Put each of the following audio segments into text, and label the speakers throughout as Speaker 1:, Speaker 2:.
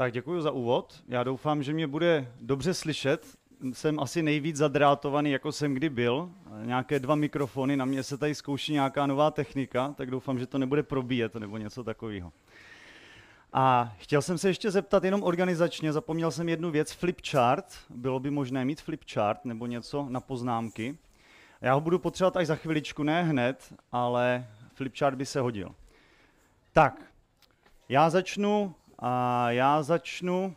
Speaker 1: Tak děkuji za úvod. Já doufám, že mě bude dobře slyšet. Jsem asi nejvíc zadrátovaný, jako jsem kdy byl. Nějaké dva mikrofony, na mě se tady zkouší nějaká nová technika, tak doufám, že to nebude probíjet nebo něco takového. A chtěl jsem se ještě zeptat jenom organizačně, zapomněl jsem jednu věc, flipchart. Bylo by možné mít flipchart nebo něco na poznámky. Já ho budu potřebovat až za chviličku, ne hned, ale flipchart by se hodil. Tak, já začnu a já začnu...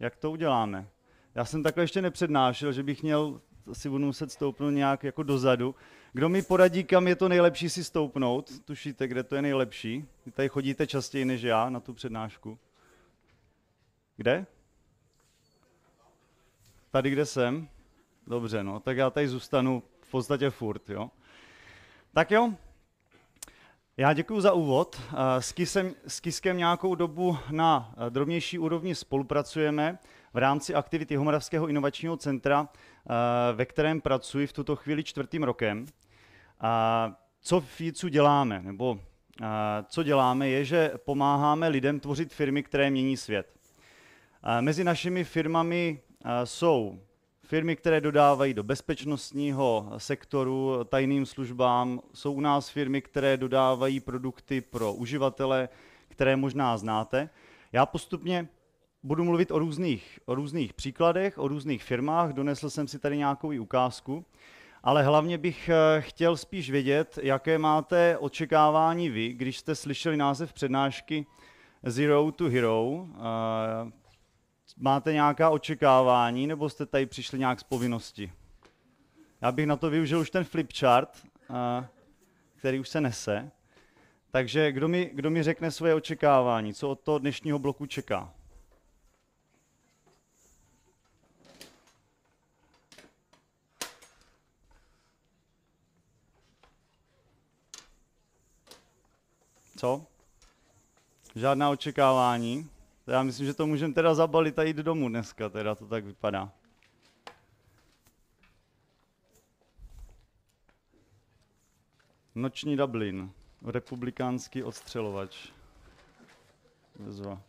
Speaker 1: Jak to uděláme? Já jsem takhle ještě nepřednášel, že bych měl si budu muset stoupnout nějak jako dozadu. Kdo mi poradí, kam je to nejlepší si stoupnout? Tušíte, kde to je nejlepší? Vy tady chodíte častěji než já na tu přednášku. Kde? Tady, kde jsem? Dobře, no, tak já tady zůstanu v podstatě furt, jo. Tak jo, já děkuji za úvod. Eh, s, Kisem, s Kiskem nějakou dobu na eh, drobnější úrovni spolupracujeme v rámci aktivity Homoravského inovačního centra, eh, ve kterém pracuji v tuto chvíli čtvrtým rokem. Co v FICu děláme, nebo co děláme, je, že pomáháme lidem tvořit firmy, které mění svět. Mezi našimi firmami jsou Firmy, které dodávají do bezpečnostního sektoru tajným službám, jsou u nás firmy, které dodávají produkty pro uživatele, které možná znáte. Já postupně budu mluvit o různých, o různých příkladech, o různých firmách, donesl jsem si tady nějakou i ukázku, ale hlavně bych eh, chtěl spíš vědět, jaké máte očekávání vy, když jste slyšeli název přednášky Zero to Hero. Eh, Máte nějaká očekávání, nebo jste tady přišli nějak z povinnosti? Já bych na to využil už ten flipchart, eh, který už se nese. Takže kdo mi, kdo mi řekne svoje očekávání, co od toho dnešního bloku čeká? Co? Žádná očekávání. Já myslím, že to můžeme teda zabalit a jít domů dneska, teda to tak vypadá. Noční Dublin, republikánský odstřelovač. Vezva.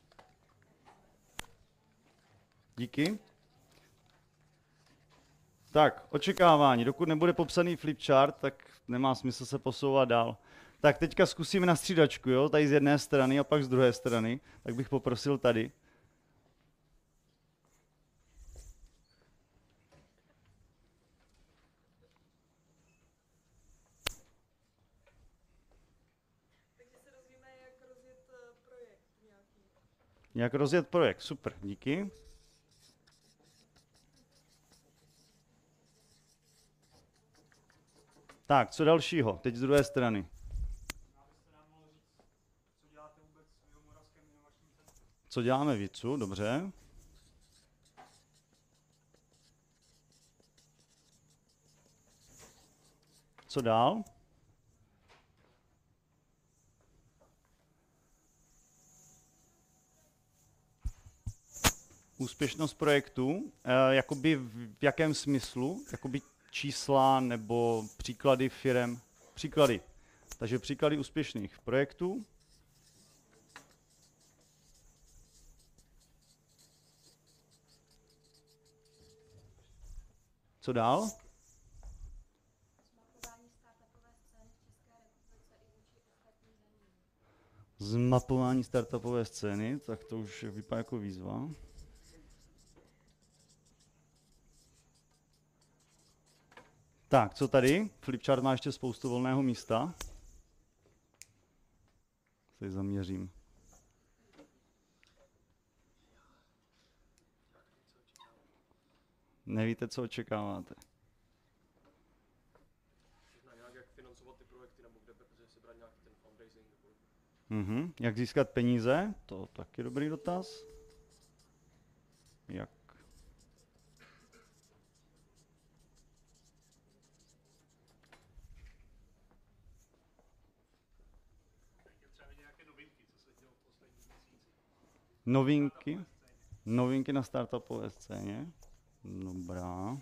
Speaker 1: Díky. Tak, očekávání. Dokud nebude popsaný flipchart, tak nemá smysl se posouvat dál. Tak teďka zkusíme na střídačku, jo? Tady z jedné strany a pak z druhé strany. Tak bych poprosil tady. Jak rozjet projekt? Super, díky. Tak, co dalšího? Teď z druhé strany. co děláme vícu, dobře. Co dál? Úspěšnost projektu, eh, jakoby v jakém smyslu? Jakoby čísla nebo příklady firem? Příklady. Takže příklady úspěšných projektů. Co dál? Zmapování startupové scény, tak to už vypadá jako výzva. Tak, co tady? Flipchart má ještě spoustu volného místa. Se zaměřím. nevíte, co očekáváte. Mm-hmm. Jak získat peníze? To taky dobrý dotaz. Jak? Novinky? Novinky na startupové scéně? Dobra.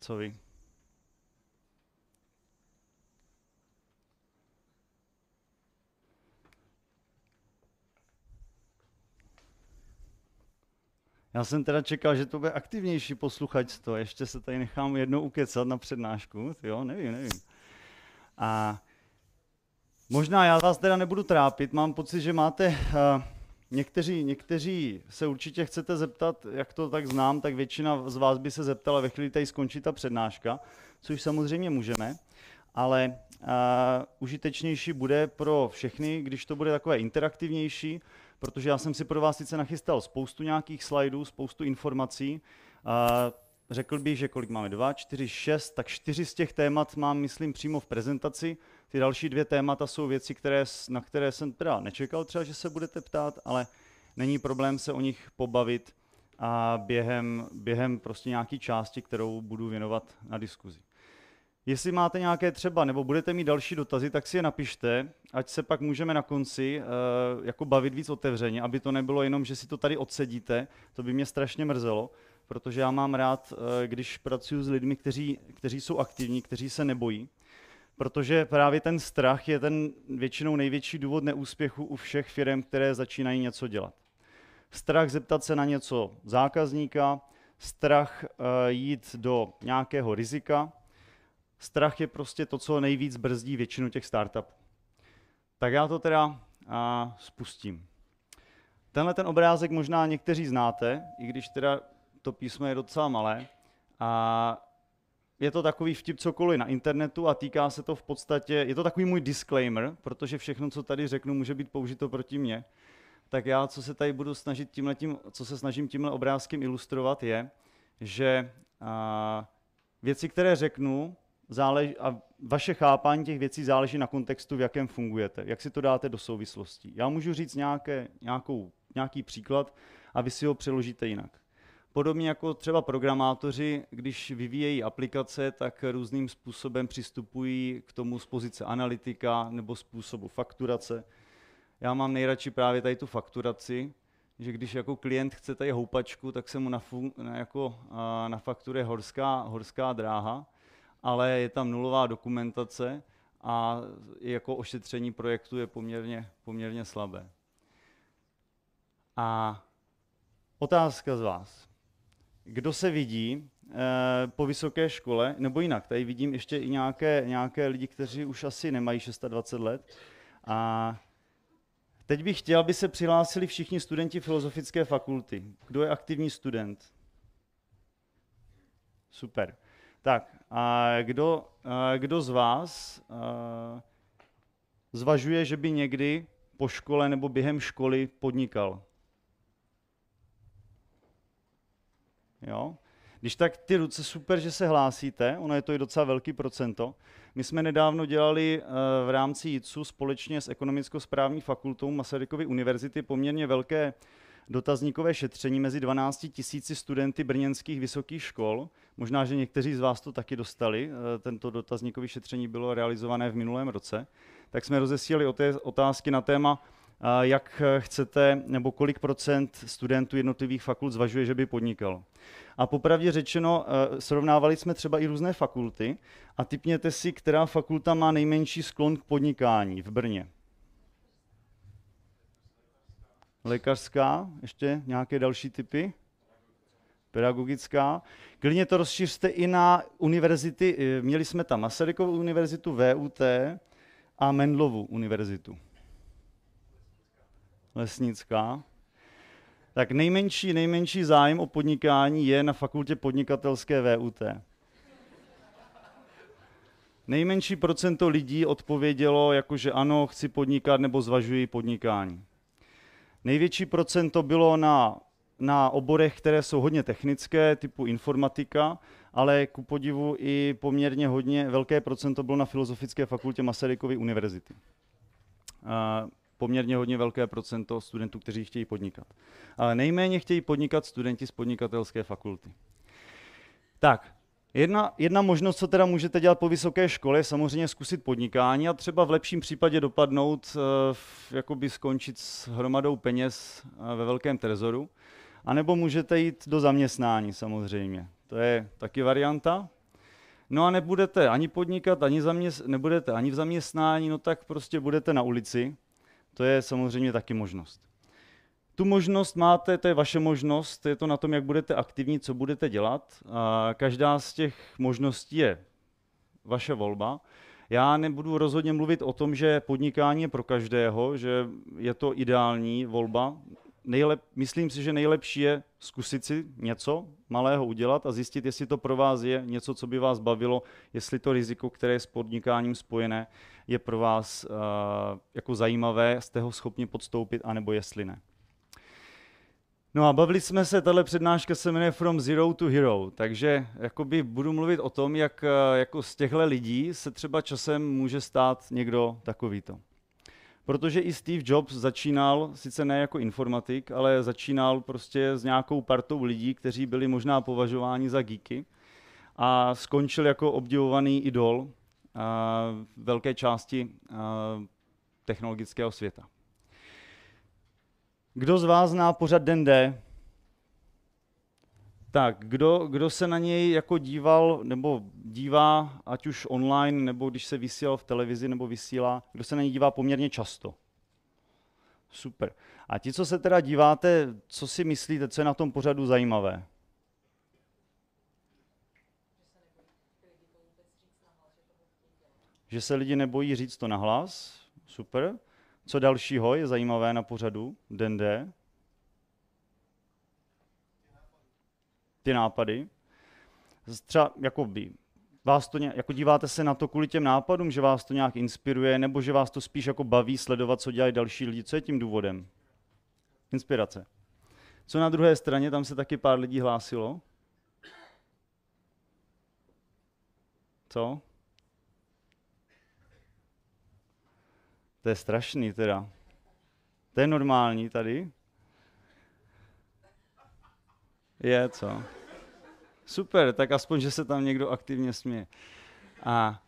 Speaker 1: Sorry. Já jsem teda čekal, že to bude aktivnější posluchačstvo. Ještě se tady nechám jednou ukecat na přednášku. Jo, nevím, nevím. A možná já vás teda nebudu trápit. Mám pocit, že máte... Uh, Někteří, někteří se určitě chcete zeptat, jak to tak znám, tak většina z vás by se zeptala, ve chvíli tady skončí ta přednáška, což samozřejmě můžeme, ale uh, užitečnější bude pro všechny, když to bude takové interaktivnější, protože já jsem si pro vás sice nachystal spoustu nějakých slajdů, spoustu informací. A řekl bych, že kolik máme? Dva, čtyři, šest, tak čtyři z těch témat mám, myslím, přímo v prezentaci. Ty další dvě témata jsou věci, které, na které jsem teda nečekal třeba, že se budete ptát, ale není problém se o nich pobavit a během, během prostě nějaký části, kterou budu věnovat na diskuzi. Jestli máte nějaké třeba, nebo budete mít další dotazy, tak si je napište, ať se pak můžeme na konci uh, jako bavit víc otevřeně, aby to nebylo jenom, že si to tady odsedíte, to by mě strašně mrzelo, protože já mám rád, uh, když pracuji s lidmi, kteří, kteří jsou aktivní, kteří se nebojí, protože právě ten strach je ten většinou největší důvod neúspěchu u všech firm, které začínají něco dělat. Strach zeptat se na něco zákazníka, strach uh, jít do nějakého rizika, Strach je prostě to, co nejvíc brzdí většinu těch startupů. Tak já to teda a, spustím. Tenhle ten obrázek možná někteří znáte, i když teda to písmo je docela malé. A je to takový vtip cokoliv na internetu a týká se to v podstatě, je to takový můj disclaimer, protože všechno, co tady řeknu, může být použito proti mně. Tak já, co se tady budu snažit tímhletím, co se snažím tímhle obrázkem ilustrovat, je, že a, věci, které řeknu, záleží, a vaše chápání těch věcí záleží na kontextu, v jakém fungujete, jak si to dáte do souvislostí. Já můžu říct nějaké, nějakou, nějaký příklad a vy si ho přeložíte jinak. Podobně jako třeba programátoři, když vyvíjejí aplikace, tak různým způsobem přistupují k tomu z pozice analytika nebo způsobu fakturace. Já mám nejradši právě tady tu fakturaci, že když jako klient chce tady houpačku, tak se mu na, fun, na, jako, na fakturuje horská, horská dráha, ale je tam nulová dokumentace a jako ošetření projektu je poměrně, poměrně slabé. A otázka z vás. Kdo se vidí eh, po vysoké škole, nebo jinak, tady vidím ještě i nějaké, nějaké lidi, kteří už asi nemají 620 let. A teď bych chtěl, aby se přihlásili všichni studenti Filozofické fakulty. Kdo je aktivní student? Super. Tak, a kdo, a kdo z vás a, zvažuje, že by někdy po škole nebo během školy podnikal? Jo? Když tak ty ruce, super, že se hlásíte, ono je to i docela velký procento. My jsme nedávno dělali e, v rámci JITSu společně s ekonomicko-správní fakultou Masarykovy univerzity poměrně velké dotazníkové šetření mezi 12 tisíci studenty brněnských vysokých škol, Možná, že někteří z vás to taky dostali. Eh, tento dotazníkové šetření bylo realizované v minulém roce. Tak jsme rozesílali otázky na téma, eh, jak chcete nebo kolik procent studentů jednotlivých fakult zvažuje, že by podnikal. A popravdě řečeno, eh, srovnávali jsme třeba i různé fakulty a typněte si, která fakulta má nejmenší sklon k podnikání v Brně. Lékařská, ještě nějaké další typy? pedagogická. Klidně to rozšířte i na univerzity. Eh, měli jsme tam Masarykovu univerzitu, VUT a Mendlovu univerzitu. Lesnická. Tak nejmenší, nejmenší zájem o podnikání je na fakultě podnikatelské VUT. Nejmenší procento lidí odpovědělo, jako že ano, chci podnikat nebo zvažuji podnikání. Největší procento bylo na na oborech, které jsou hodně technické, typu informatika, ale ku podivu i poměrně hodně velké procento bylo na Filozofické fakultě Masarykovy univerzity. A poměrně hodně velké procento studentů, kteří chtějí podnikat. Ale nejméně chtějí podnikat studenti z podnikatelské fakulty. Tak, Jedna, jedna možnost, co teda můžete dělat po vysoké škole, je samozřejmě zkusit podnikání a třeba v lepším případě dopadnout, eh, jakoby skončit s hromadou peněz eh, ve velkém trezoru. A nebo můžete jít do zaměstnání samozřejmě. To je taky varianta. No a nebudete ani podnikat, ani zaměst... nebudete ani v zaměstnání, no tak prostě budete na ulici. To je samozřejmě taky možnost. Tu možnost máte, to je vaše možnost, je to na tom, jak budete aktivní, co budete dělat. A každá z těch možností je vaše volba. Já nebudu rozhodně mluvit o tom, že podnikání je pro každého, že je to ideální volba nejlep, myslím si, že nejlepší je zkusit si něco malého udělat a zjistit, jestli to pro vás je něco, co by vás bavilo, jestli to riziko, které je s podnikáním spojené, je pro vás uh, jako zajímavé, jste ho schopni podstoupit, anebo jestli ne. No a bavili jsme se, tahle přednáška se jmenuje From Zero to Hero, takže jakoby budu mluvit o tom, jak eh, jako z těchto lidí se třeba časem může stát někdo takovýto. Protože i Steve Jobs začínal, sice ne jako informatik, ale začínal prostě s nějakou partou lidí, kteří byli možná považováni za geeky a skončil jako obdivovaný idol a, velké části a, technologického světa. Kdo z vás zná pořad Den D? Tak, kdo, kdo se na něj jako díval nebo dívá, ať už online, nebo když se vysílal v televizi nebo vysílá, kdo se na něj dívá poměrně často. Super. A ti, co se teda díváte, co si myslíte, co je na tom pořadu zajímavé? Že se lidi nebojí říct to nahlas. Super. Co dalšího je zajímavé na pořadu? Dende? D. ty nápady. Třeba jako by vás to nějak, jako díváte se na to kvůli těm nápadům, že vás to nějak inspiruje, nebo že vás to spíš jako baví sledovat, co dělají další lidi. Co je tím důvodem? Inspirace. Co na druhé straně, tam se taky pár lidí hlásilo. Co? To je strašný teda. To je normální tady? Je, co? super, tak aspoň, že se tam někdo aktivně směje. A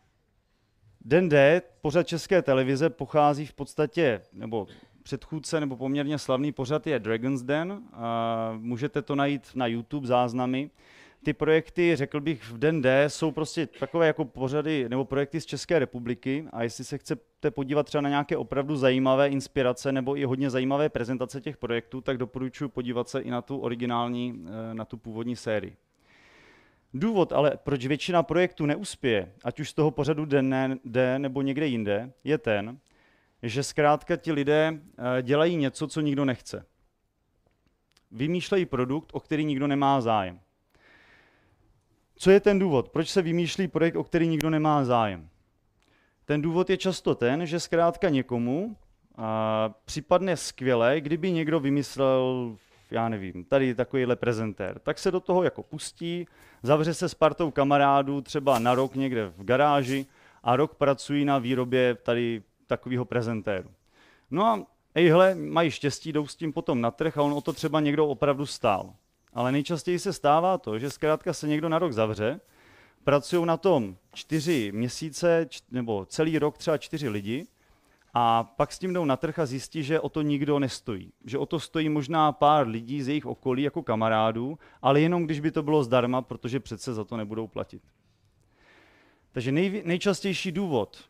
Speaker 1: Den D, pořad České televize, pochází v podstatě, nebo předchůdce, nebo poměrně slavný pořad je Dragon's Den. A můžete to najít na YouTube záznamy. Ty projekty, řekl bych, v Den D jsou prostě takové jako pořady nebo projekty z České republiky a jestli se chcete podívat třeba na nějaké opravdu zajímavé inspirace nebo i hodně zajímavé prezentace těch projektů, tak doporučuji podívat se i na tu originální, eh, na tu původní sérii. Důvod ale, proč většina projektů neuspěje, ať už z toho pořadu den jde nebo někde jinde, je ten, že zkrátka ti lidé eh, dělají něco, co nikdo nechce. Vymýšlejí produkt, o který nikdo nemá zájem. Co je ten důvod? Proč se vymýšlí projekt, o který nikdo nemá zájem? Ten důvod je často ten, že zkrátka někomu a, eh, připadne skvěle, kdyby někdo vymyslel já nevím, tady takovýhle prezentér, tak se do toho jako pustí, zavře se s partou kamarádů třeba na rok někde v garáži a rok pracují na výrobě tady takového prezentéru. No a ejhle, mají štěstí, jdou s tím potom na trh a on o to třeba někdo opravdu stál. Ale nejčastěji se stává to, že zkrátka se někdo na rok zavře, pracují na tom čtyři měsíce, č- nebo celý rok třeba čtyři lidi, a pak s tím jdou na trh a zjistí, že o to nikdo nestojí. Že o to stojí možná pár lidí z jejich okolí jako kamarádů, ale jenom když by to bylo zdarma, protože přece za to nebudou platit. Takže nej, nejčastější důvod,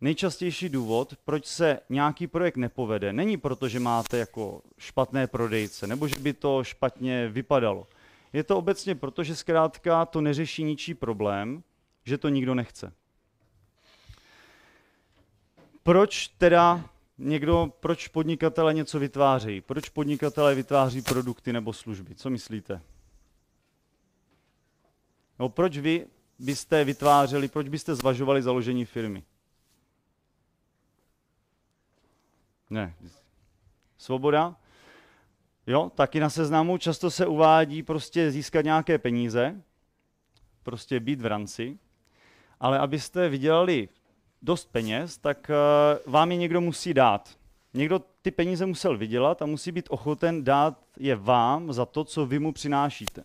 Speaker 1: nejčastější důvod, proč se nějaký projekt nepovede, není proto, že máte jako špatné prodejce, nebo že by to špatně vypadalo. Je to obecně proto, že zkrátka to neřeší ničí problém, že to nikdo nechce proč teda někdo, proč podnikatele něco vytvářejí? Proč podnikatele vytváří produkty nebo služby? Co myslíte? No, proč vy byste vytvářeli, proč byste zvažovali založení firmy? Ne. Svoboda? Jo, taky na seznamu často se uvádí prostě získat nějaké peníze, prostě být v ranci, ale abyste vydělali dost peněz, tak eh, vám je někdo musí dát. Někdo ty peníze musel vydělat a musí být ochoten dát je vám za to, co vy mu přinášíte.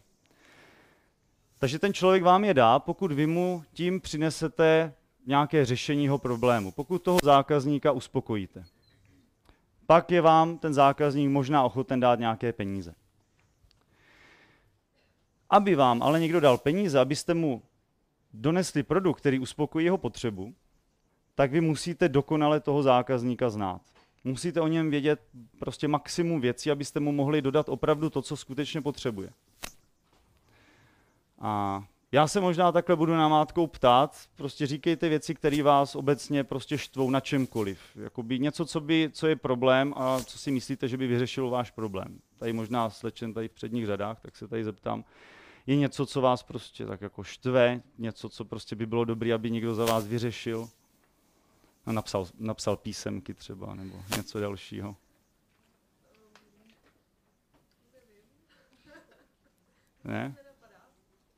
Speaker 1: Takže ten člověk vám je dá, pokud vy mu tím přinesete nějaké řešení jeho problému, pokud toho zákazníka uspokojíte. Pak je vám ten zákazník možná ochoten dát nějaké peníze. Aby vám ale někdo dal peníze, abyste mu donesli produkt, který uspokojí jeho potřebu, tak vy musíte dokonale toho zákazníka znát. Musíte o něm vědět prostě maximum věcí, abyste mu mohli dodat opravdu to, co skutečně potřebuje. A já se možná takhle budu namátkou ptát, prostě říkejte věci, které vás obecně prostě štvou na čemkoliv. Jakoby něco, co, by, co je problém a co si myslíte, že by vyřešilo váš problém. Tady možná slečen tady v předních řadách, tak se tady zeptám. Je něco, co vás prostě tak jako štve, něco, co prostě by bylo dobré, aby někdo za vás vyřešil? no, napsal, napsal písemky třeba nebo něco dalšího. Ne?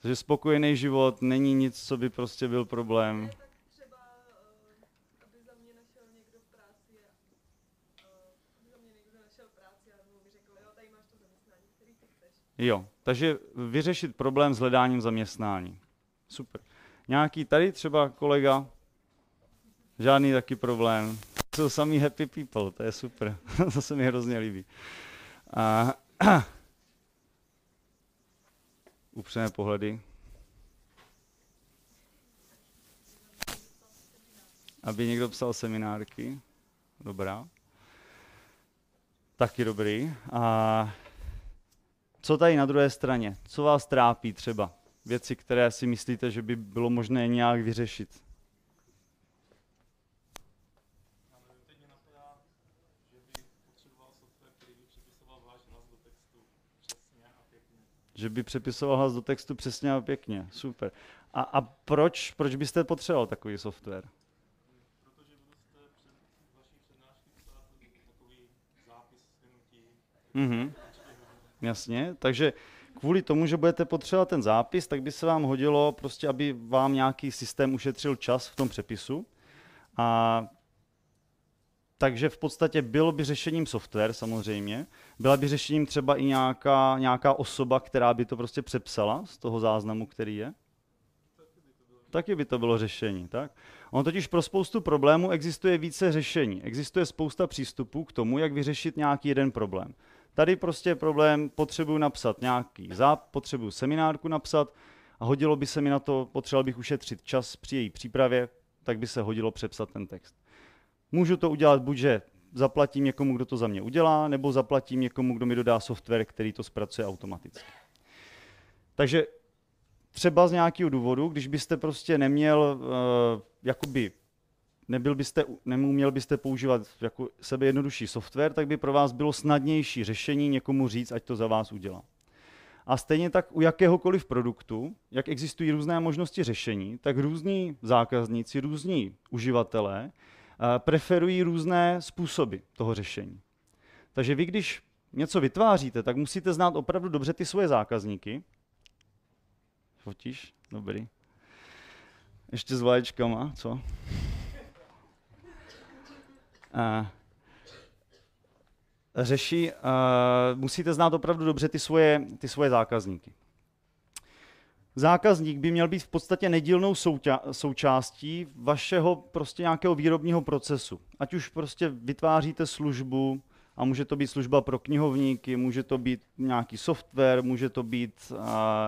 Speaker 1: Že spokojený život není nic, co by prostě byl problém. Eh, eh, jo, takže vyřešit problém s hledáním zaměstnání. Super. Nějaký tady třeba kolega Žádný taky problém. Jsou samý happy people, to je super. to se mi hrozně líbí. A, upřené pohledy. Aby někdo psal seminárky. Dobrá. Taky dobrý. A co tady na druhé straně? Co vás trápí třeba? Věci, které si myslíte, že by bylo možné nějak vyřešit. že by přepisoval hlas do textu přesně a pěkně. Super. A, a proč, proč byste potřeboval takový software? Mm-hmm. Jasně, takže kvůli tomu, že budete potřebovat ten zápis, tak by se vám hodilo prostě, aby vám nějaký systém ušetřil čas v tom přepisu. A takže v podstatě bylo by řešením software samozřejmě, byla by řešením třeba i nějaká, nějaká osoba, která by to prostě přepsala z toho záznamu, který je? Taky by to bylo řešení, tak? On totiž pro spoustu problémů existuje více řešení. Existuje spousta přístupů k tomu, jak vyřešit nějaký jeden problém. Tady prostě problém potřebuju napsat nějaký záp, potřebuju seminárku napsat a hodilo by se mi na to, potřeboval bych ušetřit čas při její přípravě, tak by se hodilo přepsat ten text. Můžu to udělat buď, že zaplatím někomu, kdo to za mě udělá, nebo zaplatím někomu, kdo mi dodá software, který to zpracuje automaticky. Takže třeba z nějakého důvodu, když byste prostě neměl, uh, jakoby, nebyl byste, neuměl byste používat jako sebe jednodušší software, tak by pro vás bylo snadnější řešení někomu říct, ať to za vás udělá. A stejně tak u jakéhokoliv produktu, jak existují různé možnosti řešení, tak různí zákazníci, různí uživatelé Eh, preferují různé způsoby toho řešení. Takže vy, když něco vytváříte, tak musíte znát opravdu dobře ty svoje zákazníky. Fotíš? Dobrý. Ještě s vlaječkama, co? A eh, řeší, a eh, musíte znát opravdu dobře ty svoje, ty svoje zákazníky zákazník by měl být v podstatě nedílnou souťa- součástí vašeho prostě nějakého výrobního procesu. Ať už prostě vytváříte službu, a může to být služba pro knihovníky, může to být nějaký software, může to být,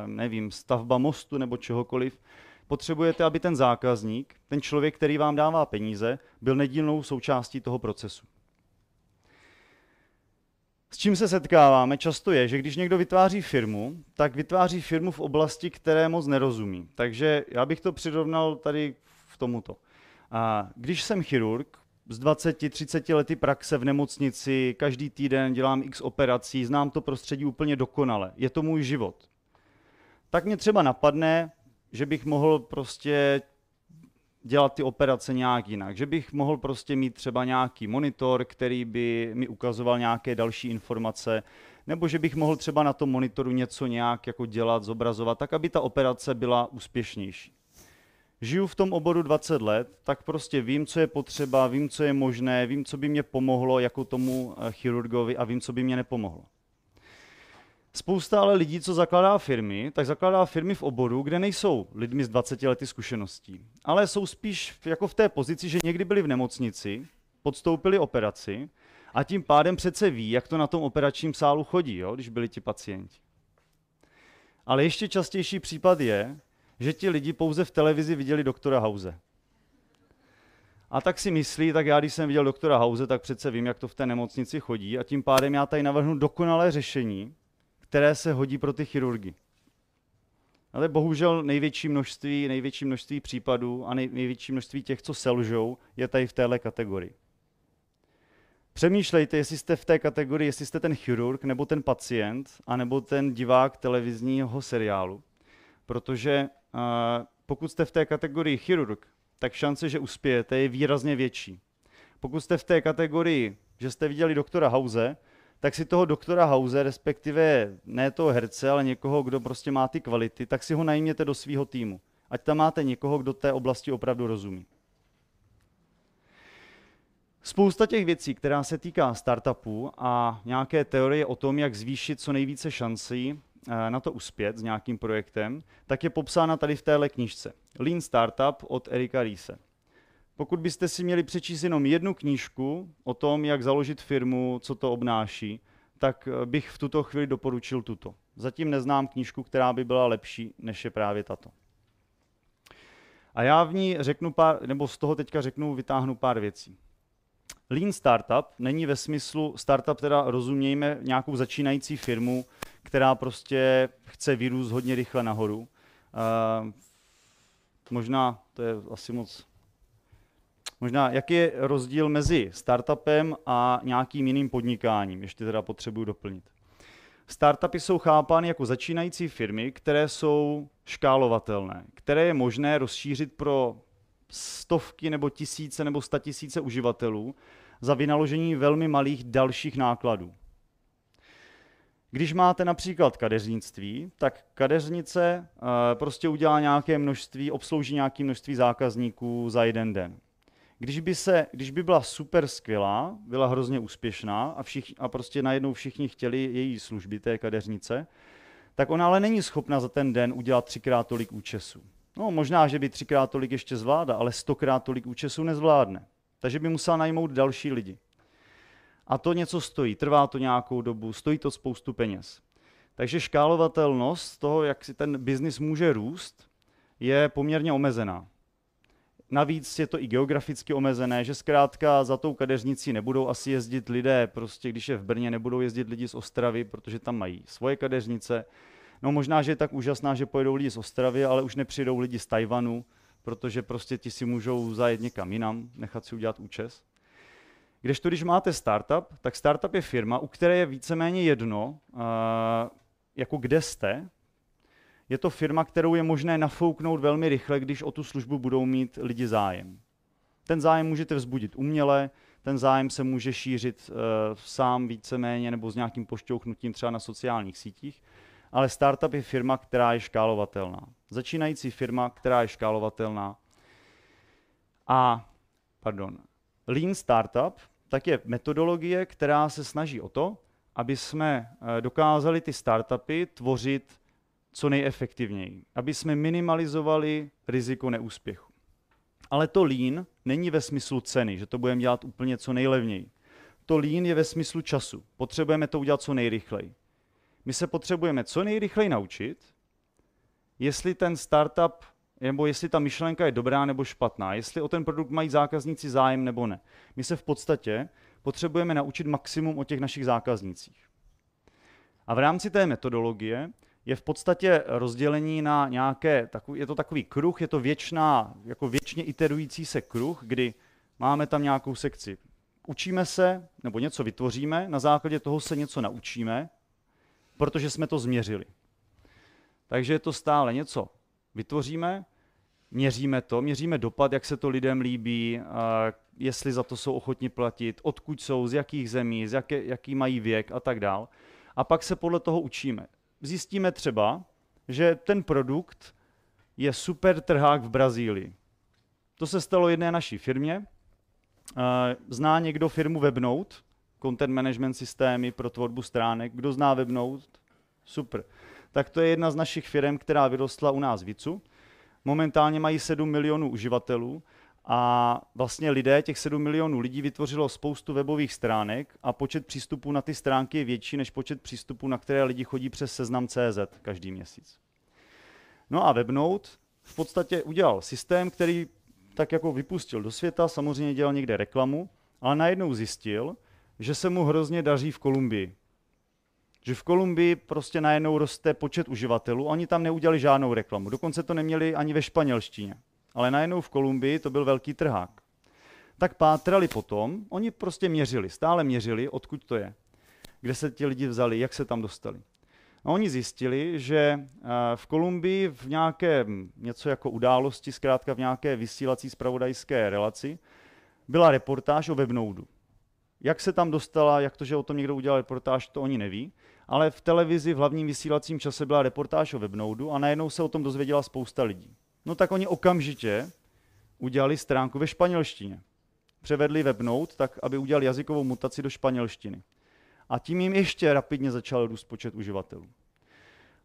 Speaker 1: nevím, stavba mostu nebo čehokoliv. Potřebujete, aby ten zákazník, ten člověk, který vám dává peníze, byl nedílnou součástí toho procesu. S čím se setkáváme často je, že když někdo vytváří firmu, tak vytváří firmu v oblasti, které moc nerozumí. Takže já bych to přirovnal tady v tomuto. A když jsem chirurg, z 20-30 lety praxe v nemocnici, každý týden dělám x operací, znám to prostředí úplně dokonale. Je to můj život. Tak mě třeba napadne, že bych mohl prostě dělat ty operace nějak jinak. Že bych mohl prostě mít třeba nějaký monitor, který by mi ukazoval nějaké další informace, nebo že bych mohl třeba na tom monitoru něco nějak jako dělat, zobrazovat, tak aby ta operace byla úspěšnější. Žiju v tom oboru 20 let, tak prostě vím, co je potřeba, vím, co je možné, vím, co by mě pomohlo jako tomu eh, chirurgovi a vím, co by mě nepomohlo. Spousta ale lidí, co zakládá firmy, tak zakládá firmy v oboru, kde nejsou lidmi s 20 lety zkušeností, ale jsou spíš jako v té pozici, že někdy byli v nemocnici, podstoupili operaci a tím pádem přece ví, jak to na tom operačním sálu chodí, jo, když byli ti pacienti. Ale ještě častější případ je, že ti lidi pouze v televizi viděli doktora Hause. A tak si myslí, tak já když jsem viděl doktora Hause, tak přece vím, jak to v té nemocnici chodí a tím pádem já tady navrhnu dokonalé řešení, které se hodí pro ty chirurgy. Ale bohužel největší množství, největší množství případů a největší množství těch, co selžou, je tady v téhle kategorii. Přemýšlejte, jestli jste v té kategorii, jestli jste ten chirurg, nebo ten pacient, anebo ten divák televizního seriálu. Protože eh, pokud jste v té kategorii chirurg, tak šance, že uspějete, je výrazně větší. Pokud jste v té kategorii, že jste viděli doktora Hause, tak si toho doktora Hause, respektive ne toho herce, ale někoho, kdo prostě má ty kvality, tak si ho najměte do svého týmu. Ať tam máte někoho, kdo té oblasti opravdu rozumí. Spousta těch věcí, která se týká startupů a nějaké teorie o tom, jak zvýšit co nejvíce šancí eh, na to uspět s nějakým projektem, tak je popsána tady v téhle knižce. Lean Startup od Erika Riese. Pokud byste si měli přečíst jenom jednu knížku o tom, jak založit firmu, co to obnáší, tak eh, bych v tuto chvíli doporučil tuto. Zatím neznám knížku, která by byla lepší, než je právě tato. A já v ní řeknu pár, nebo z toho teďka řeknu, vytáhnu pár věcí. Lean startup není ve smyslu startup, teda rozumějme nějakou začínající firmu, která prostě chce vyrůst hodně rychle nahoru. Uh, možná to je asi moc Možná, jaký je rozdíl mezi startupem a nějakým jiným podnikáním, ještě teda potřebuju doplnit. Startupy jsou chápány jako začínající firmy, které jsou škálovatelné, které je možné rozšířit pro stovky nebo tisíce nebo statisíce uživatelů za vynaložení velmi malých dalších nákladů. Když máte například kadeřnictví, tak kadeřnice eh, prostě udělá nějaké množství, obslouží nějaké množství zákazníků za jeden den. Když by, se, když by byla super skvělá, byla hrozně úspěšná a, všichni, a prostě najednou všichni chtěli její služby, té kadeřnice, tak ona ale není schopna za ten den udělat třikrát tolik účesů. No, možná, že by třikrát tolik ještě zvládla, ale stokrát tolik účesů nezvládne. Takže by musela najmout další lidi. A to něco stojí, trvá to nějakou dobu, stojí to spoustu peněz. Takže škálovatelnost toho, jak si ten biznis může růst, je poměrně omezená. Navíc je to i geograficky omezené, že zkrátka za tou kadeřnicí nebudou asi jezdit lidé, prostě když je v Brně, nebudou jezdit lidi z Ostravy, protože tam mají svoje kadeřnice. No možná, že je tak úžasná, že pojedou lidi z Ostravy, ale už nepřijdou lidi z Tajvanu, protože prostě ti si můžou zajet někam jinam, nechat si udělat účes. Kdežto když máte startup, tak startup je firma, u které je víceméně jedno, jako kde jste, je to firma, kterou je možné nafouknout velmi rychle, když o tu službu budou mít lidi zájem. Ten zájem můžete vzbudit uměle, ten zájem se může šířit uh, sám víceméně nebo s nějakým pošťouchnutím třeba na sociálních sítích, ale startup je firma, která je škálovatelná. Začínající firma, která je škálovatelná. A, pardon, Lean Startup, tak je metodologie, která se snaží o to, aby jsme eh, dokázali ty startupy tvořit co nejefektivněji, aby jsme minimalizovali riziko neúspěchu. Ale to lean není ve smyslu ceny, že to budeme dělat úplně co nejlevněji. To lean je ve smyslu času. Potřebujeme to udělat co nejrychleji. My se potřebujeme co nejrychleji naučit, jestli ten startup nebo jestli ta myšlenka je dobrá nebo špatná, jestli o ten produkt mají zákazníci zájem nebo ne. My se v podstatě potřebujeme naučit maximum o těch našich zákaznících. A v rámci té metodologie je v podstatě rozdělení na nějaké, je to takový kruh, je to věčná, jako věčně iterující se kruh, kdy máme tam nějakou sekci. Učíme se, nebo něco vytvoříme, na základě toho se něco naučíme, protože jsme to změřili. Takže je to stále něco vytvoříme, měříme to, měříme dopad, jak se to lidem líbí, jestli za to jsou ochotni platit, odkud jsou, z jakých zemí, z jaké, jaký mají věk a tak dál. A pak se podle toho učíme zjistíme třeba, že ten produkt je super trhák v Brazílii. To se stalo jedné naší firmě. Eh, zná někdo firmu Webnote? Content management systémy pro tvorbu stránek. Kdo zná Webnote? Super. Tak to je jedna z našich firm, která vyrostla u nás v Vicu. Momentálně mají 7 milionů uživatelů a vlastně lidé, těch 7 milionů lidí, vytvořilo spoustu webových stránek a počet přístupů na ty stránky je větší než počet přístupů, na které lidi chodí přes seznam CZ každý měsíc. No a Webnote v podstatě udělal systém, který tak jako vypustil do světa, samozřejmě dělal někde reklamu, ale najednou zjistil, že se mu hrozně daří v Kolumbii. Že v Kolumbii prostě najednou roste počet uživatelů, oni tam neudělali žádnou reklamu, dokonce to neměli ani ve španělštině ale najednou v Kolumbii to byl velký trhák. Tak pátrali potom, oni prostě měřili, stále měřili, odkud to je, kde se ti lidi vzali, jak se tam dostali. A oni zjistili, že eh, v Kolumbii v nějaké hm, něco jako události, zkrátka v nějaké vysílací spravodajské relaci, byla reportáž o webnoudu. Jak se tam dostala, jak to, že o tom někdo udělal reportáž, to oni neví, ale v televizi v hlavním vysílacím čase byla reportáž o webnoudu a najednou se o tom dozvěděla spousta lidí. No tak oni okamžitě udělali stránku ve španělštině. Převedli webnout, tak, aby udělali jazykovou mutaci do španělštiny. A tím jim ještě rapidně začal růst počet uživatelů.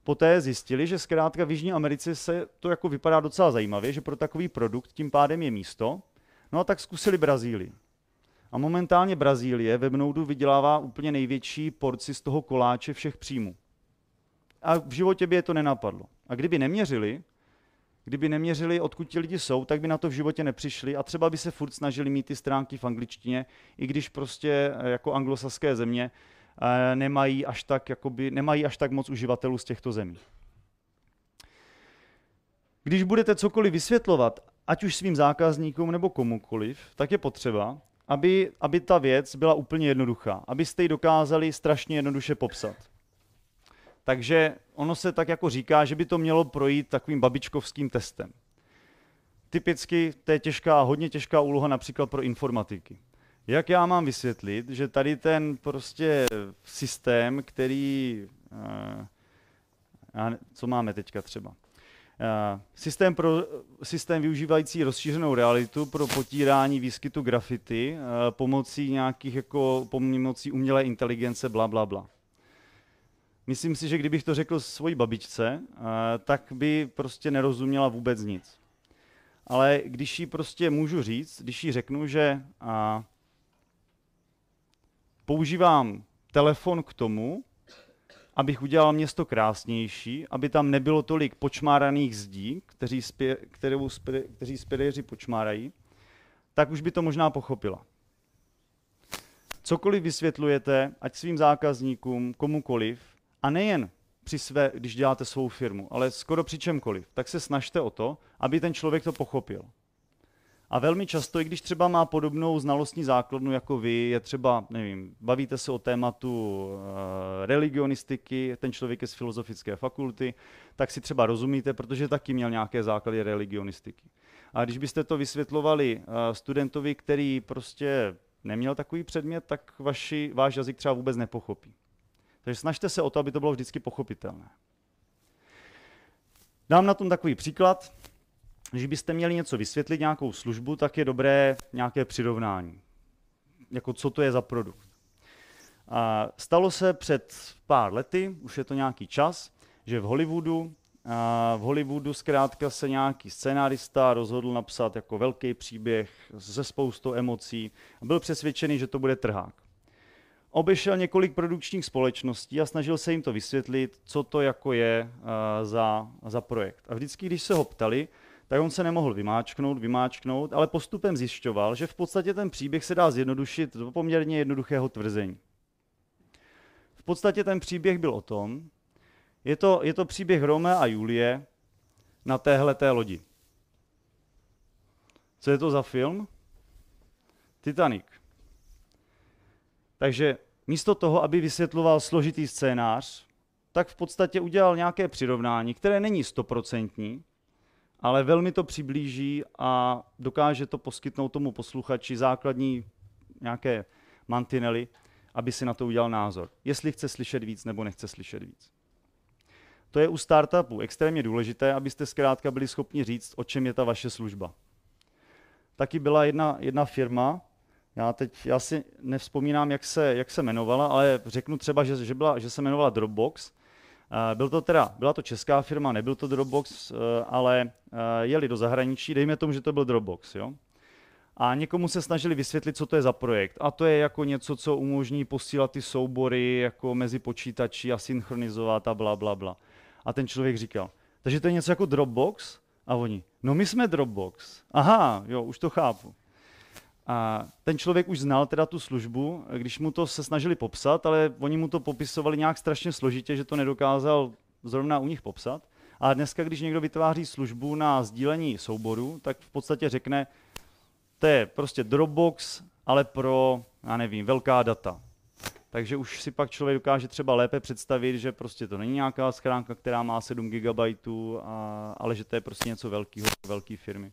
Speaker 1: Poté zjistili, že zkrátka v Jižní Americe se to jako vypadá docela zajímavě, že pro takový produkt tím pádem je místo. No a tak zkusili Brazílii. A momentálně Brazílie webnoudu vydělává úplně největší porci z toho koláče všech příjmů. A v životě by je to nenapadlo. A kdyby neměřili, Kdyby neměřili, odkud ti lidi jsou, tak by na to v životě nepřišli a třeba by se furt snažili mít ty stránky v angličtině, i když prostě eh, jako anglosaské země eh, nemají až tak, jakoby, nemají až tak moc uživatelů z těchto zemí. Když budete cokoliv vysvětlovat, ať už svým zákazníkům nebo komukoliv, tak je potřeba, aby, aby ta věc byla úplně jednoduchá, abyste ji dokázali strašně jednoduše popsat. Takže ono se tak jako říká, že by to mělo projít takovým babičkovským testem. Typicky to je těžká, hodně těžká úloha například pro informatiky. Jak já mám vysvětlit, že tady ten prostě systém, který, eh, co máme teďka třeba, eh, systém, pro, systém využívající rozšířenou realitu pro potírání výskytu grafity eh, pomocí nějakých jako pomocí umělé inteligence, bla, bla, bla. Myslím si, že kdybych to řekl svoji babičce, eh, tak by prostě nerozuměla vůbec nic. Ale když jí prostě můžu říct, když jí řeknu, že používám telefon k tomu, abych udělal město krásnější, aby tam nebylo tolik počmáraných zdí, kteří, spě, kterou spě, kteří spědeři počmárají, tak už by to možná pochopila. Cokoliv vysvětlujete, ať svým zákazníkům, komukoliv, a nejen při své, když děláte svou firmu, ale skoro při čemkoliv, tak se snažte o to, aby ten člověk to pochopil. A velmi často, i když třeba má podobnou znalostní základnu jako vy, je třeba, nevím, bavíte se o tématu e, religionistiky, ten člověk je z filozofické fakulty, tak si třeba rozumíte, protože taky měl nějaké základy religionistiky. A když byste to vysvětlovali e, studentovi, který prostě neměl takový předmět, tak vaši, váš jazyk třeba vůbec nepochopí. Takže snažte se o to, aby to bylo vždycky pochopitelné. Dám na tom takový příklad. Když byste měli něco vysvětlit, nějakou službu, tak je dobré nějaké přirovnání. Jako co to je za produkt. A stalo se před pár lety, už je to nějaký čas, že v Hollywoodu a v Hollywoodu zkrátka se nějaký scénárista rozhodl napsat jako velký příběh se spoustou emocí a byl přesvědčený, že to bude trhák obešel několik produkčních společností a snažil se jim to vysvětlit, co to jako je eh, za, za projekt. A vždycky, když se ho ptali, tak on se nemohl vymáčknout, vymáčknout, ale postupem zjišťoval, že v podstatě ten příběh se dá zjednodušit do poměrně jednoduchého tvrzení. V podstatě ten příběh byl o tom, je to, je to příběh Rome a Julie na téhle té lodi. Co je to za film? Titanic. Takže místo toho, aby vysvětloval složitý scénář, tak v podstatě udělal nějaké přirovnání, které není stoprocentní, ale velmi to přiblíží a dokáže to poskytnout tomu posluchači základní nějaké mantinely, aby si na to udělal názor. Jestli chce slyšet víc nebo nechce slyšet víc. To je u startupu extrémně důležité, abyste zkrátka byli schopni říct, o čem je ta vaše služba. Taky byla jedna, jedna firma, já teď, já si nevzpomínám, jak se, jak se jmenovala, ale řeknu třeba, že, že, byla, že se jmenovala Dropbox. Eh, byl to teda, byla to česká firma, nebyl to Dropbox, eh, ale eh, jeli do zahraničí, dejme tomu, že to byl Dropbox, jo. A někomu se snažili vysvětlit, co to je za projekt. A to je jako něco, co umožní posílat ty soubory jako mezi počítači a synchronizovat a bla, bla, bla. A ten člověk říkal, takže to je něco jako Dropbox? A oni, no my jsme Dropbox. Aha, jo, už to chápu. A ten člověk už znal teda tu službu, když mu to se snažili popsat, ale oni mu to popisovali nějak strašně složitě, že to nedokázal zrovna u nich popsat. A dneska, když někdo vytváří službu na sdílení souboru, tak v podstatě řekne, to je prostě Dropbox, ale pro, já nevím, velká data. Takže už si pak člověk dokáže třeba lépe představit, že prostě to není nějaká schránka, která má 7 GB, a, ale že to je prostě něco velkého, velké firmy.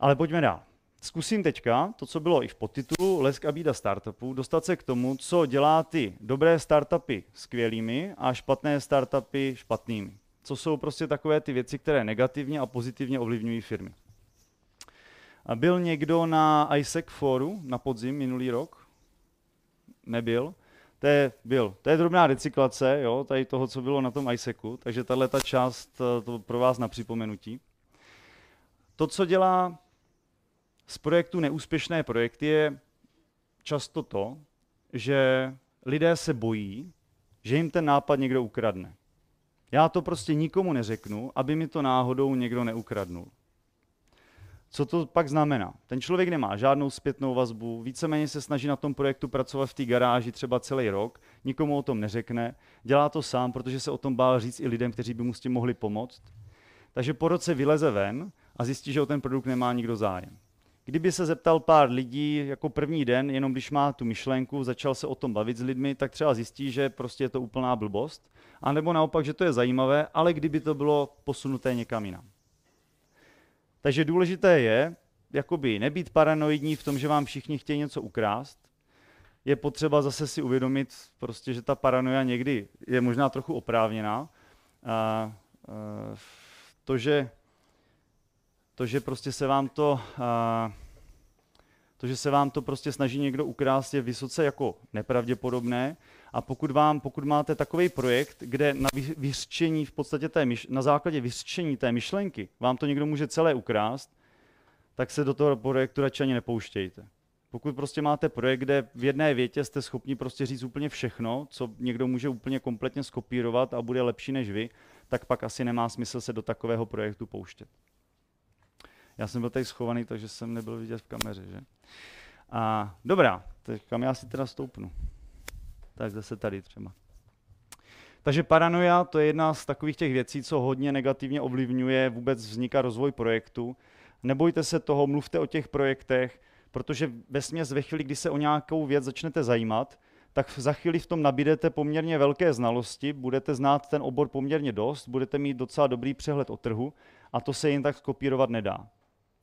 Speaker 1: Ale pojďme dál. Zkusím teďka to, co bylo i v podtitulu Lesk a bída startupů, dostat se k tomu, co dělá ty dobré startupy skvělými a špatné startupy špatnými. Co jsou prostě takové ty věci, které negativně a pozitivně ovlivňují firmy. A byl někdo na ISEC fóru na podzim minulý rok? Nebyl. To je, byl. To je drobná recyklace jo, tady toho, co bylo na tom ISECu, takže tahle ta část eh, to pro vás na připomenutí. To, co dělá z projektu neúspěšné projekty je často to, že lidé se bojí, že jim ten nápad někdo ukradne. Já to prostě nikomu neřeknu, aby mi to náhodou někdo neukradnul. Co to pak znamená? Ten člověk nemá žádnou zpětnou vazbu, víceméně se snaží na tom projektu pracovat v té garáži třeba celý rok, nikomu o tom neřekne, dělá to sám, protože se o tom bál říct i lidem, kteří by mu s tím mohli pomoct. Takže po roce vyleze ven a zjistí, že o ten produkt nemá nikdo zájem. Kdyby se zeptal pár lidí jako první den, jenom když má tu myšlenku, začal se o tom bavit s lidmi, tak třeba zjistí, že prostě je to úplná blbost, a nebo naopak, že to je zajímavé, ale kdyby to bylo posunuté někam jinam. Takže důležité je, jakoby nebýt paranoidní v tom, že vám všichni chtějí něco ukrást, je potřeba zase si uvědomit, prostě, že ta paranoia někdy je možná trochu oprávněná. A, a, to, že to, že prostě se vám to, uh, to, že se vám to prostě snaží někdo ukrást, je vysoce jako nepravděpodobné. A pokud, vám, pokud máte takový projekt, kde na vyřčení v podstatě té myš- na základě vyřčení té myšlenky vám to někdo může celé ukrást, tak se do toho projektu radši ani nepouštějte. Pokud prostě máte projekt, kde v jedné větě jste schopni prostě říct úplně všechno, co někdo může úplně kompletně skopírovat a bude lepší než vy, tak pak asi nemá smysl se do takového projektu pouštět. Já jsem byl tady schovaný, takže jsem nebyl vidět v kameře, že? A dobrá, tak kam já si teda stoupnu? Tak zase tady třeba. Takže paranoia to je jedna z takových těch věcí, co hodně negativně ovlivňuje vůbec vznik a rozvoj projektu. Nebojte se toho, mluvte o těch projektech, protože ve směs ve chvíli, kdy se o nějakou věc začnete zajímat, tak za chvíli v tom nabídete poměrně velké znalosti, budete znát ten obor poměrně dost, budete mít docela dobrý přehled o trhu a to se jen tak skopírovat nedá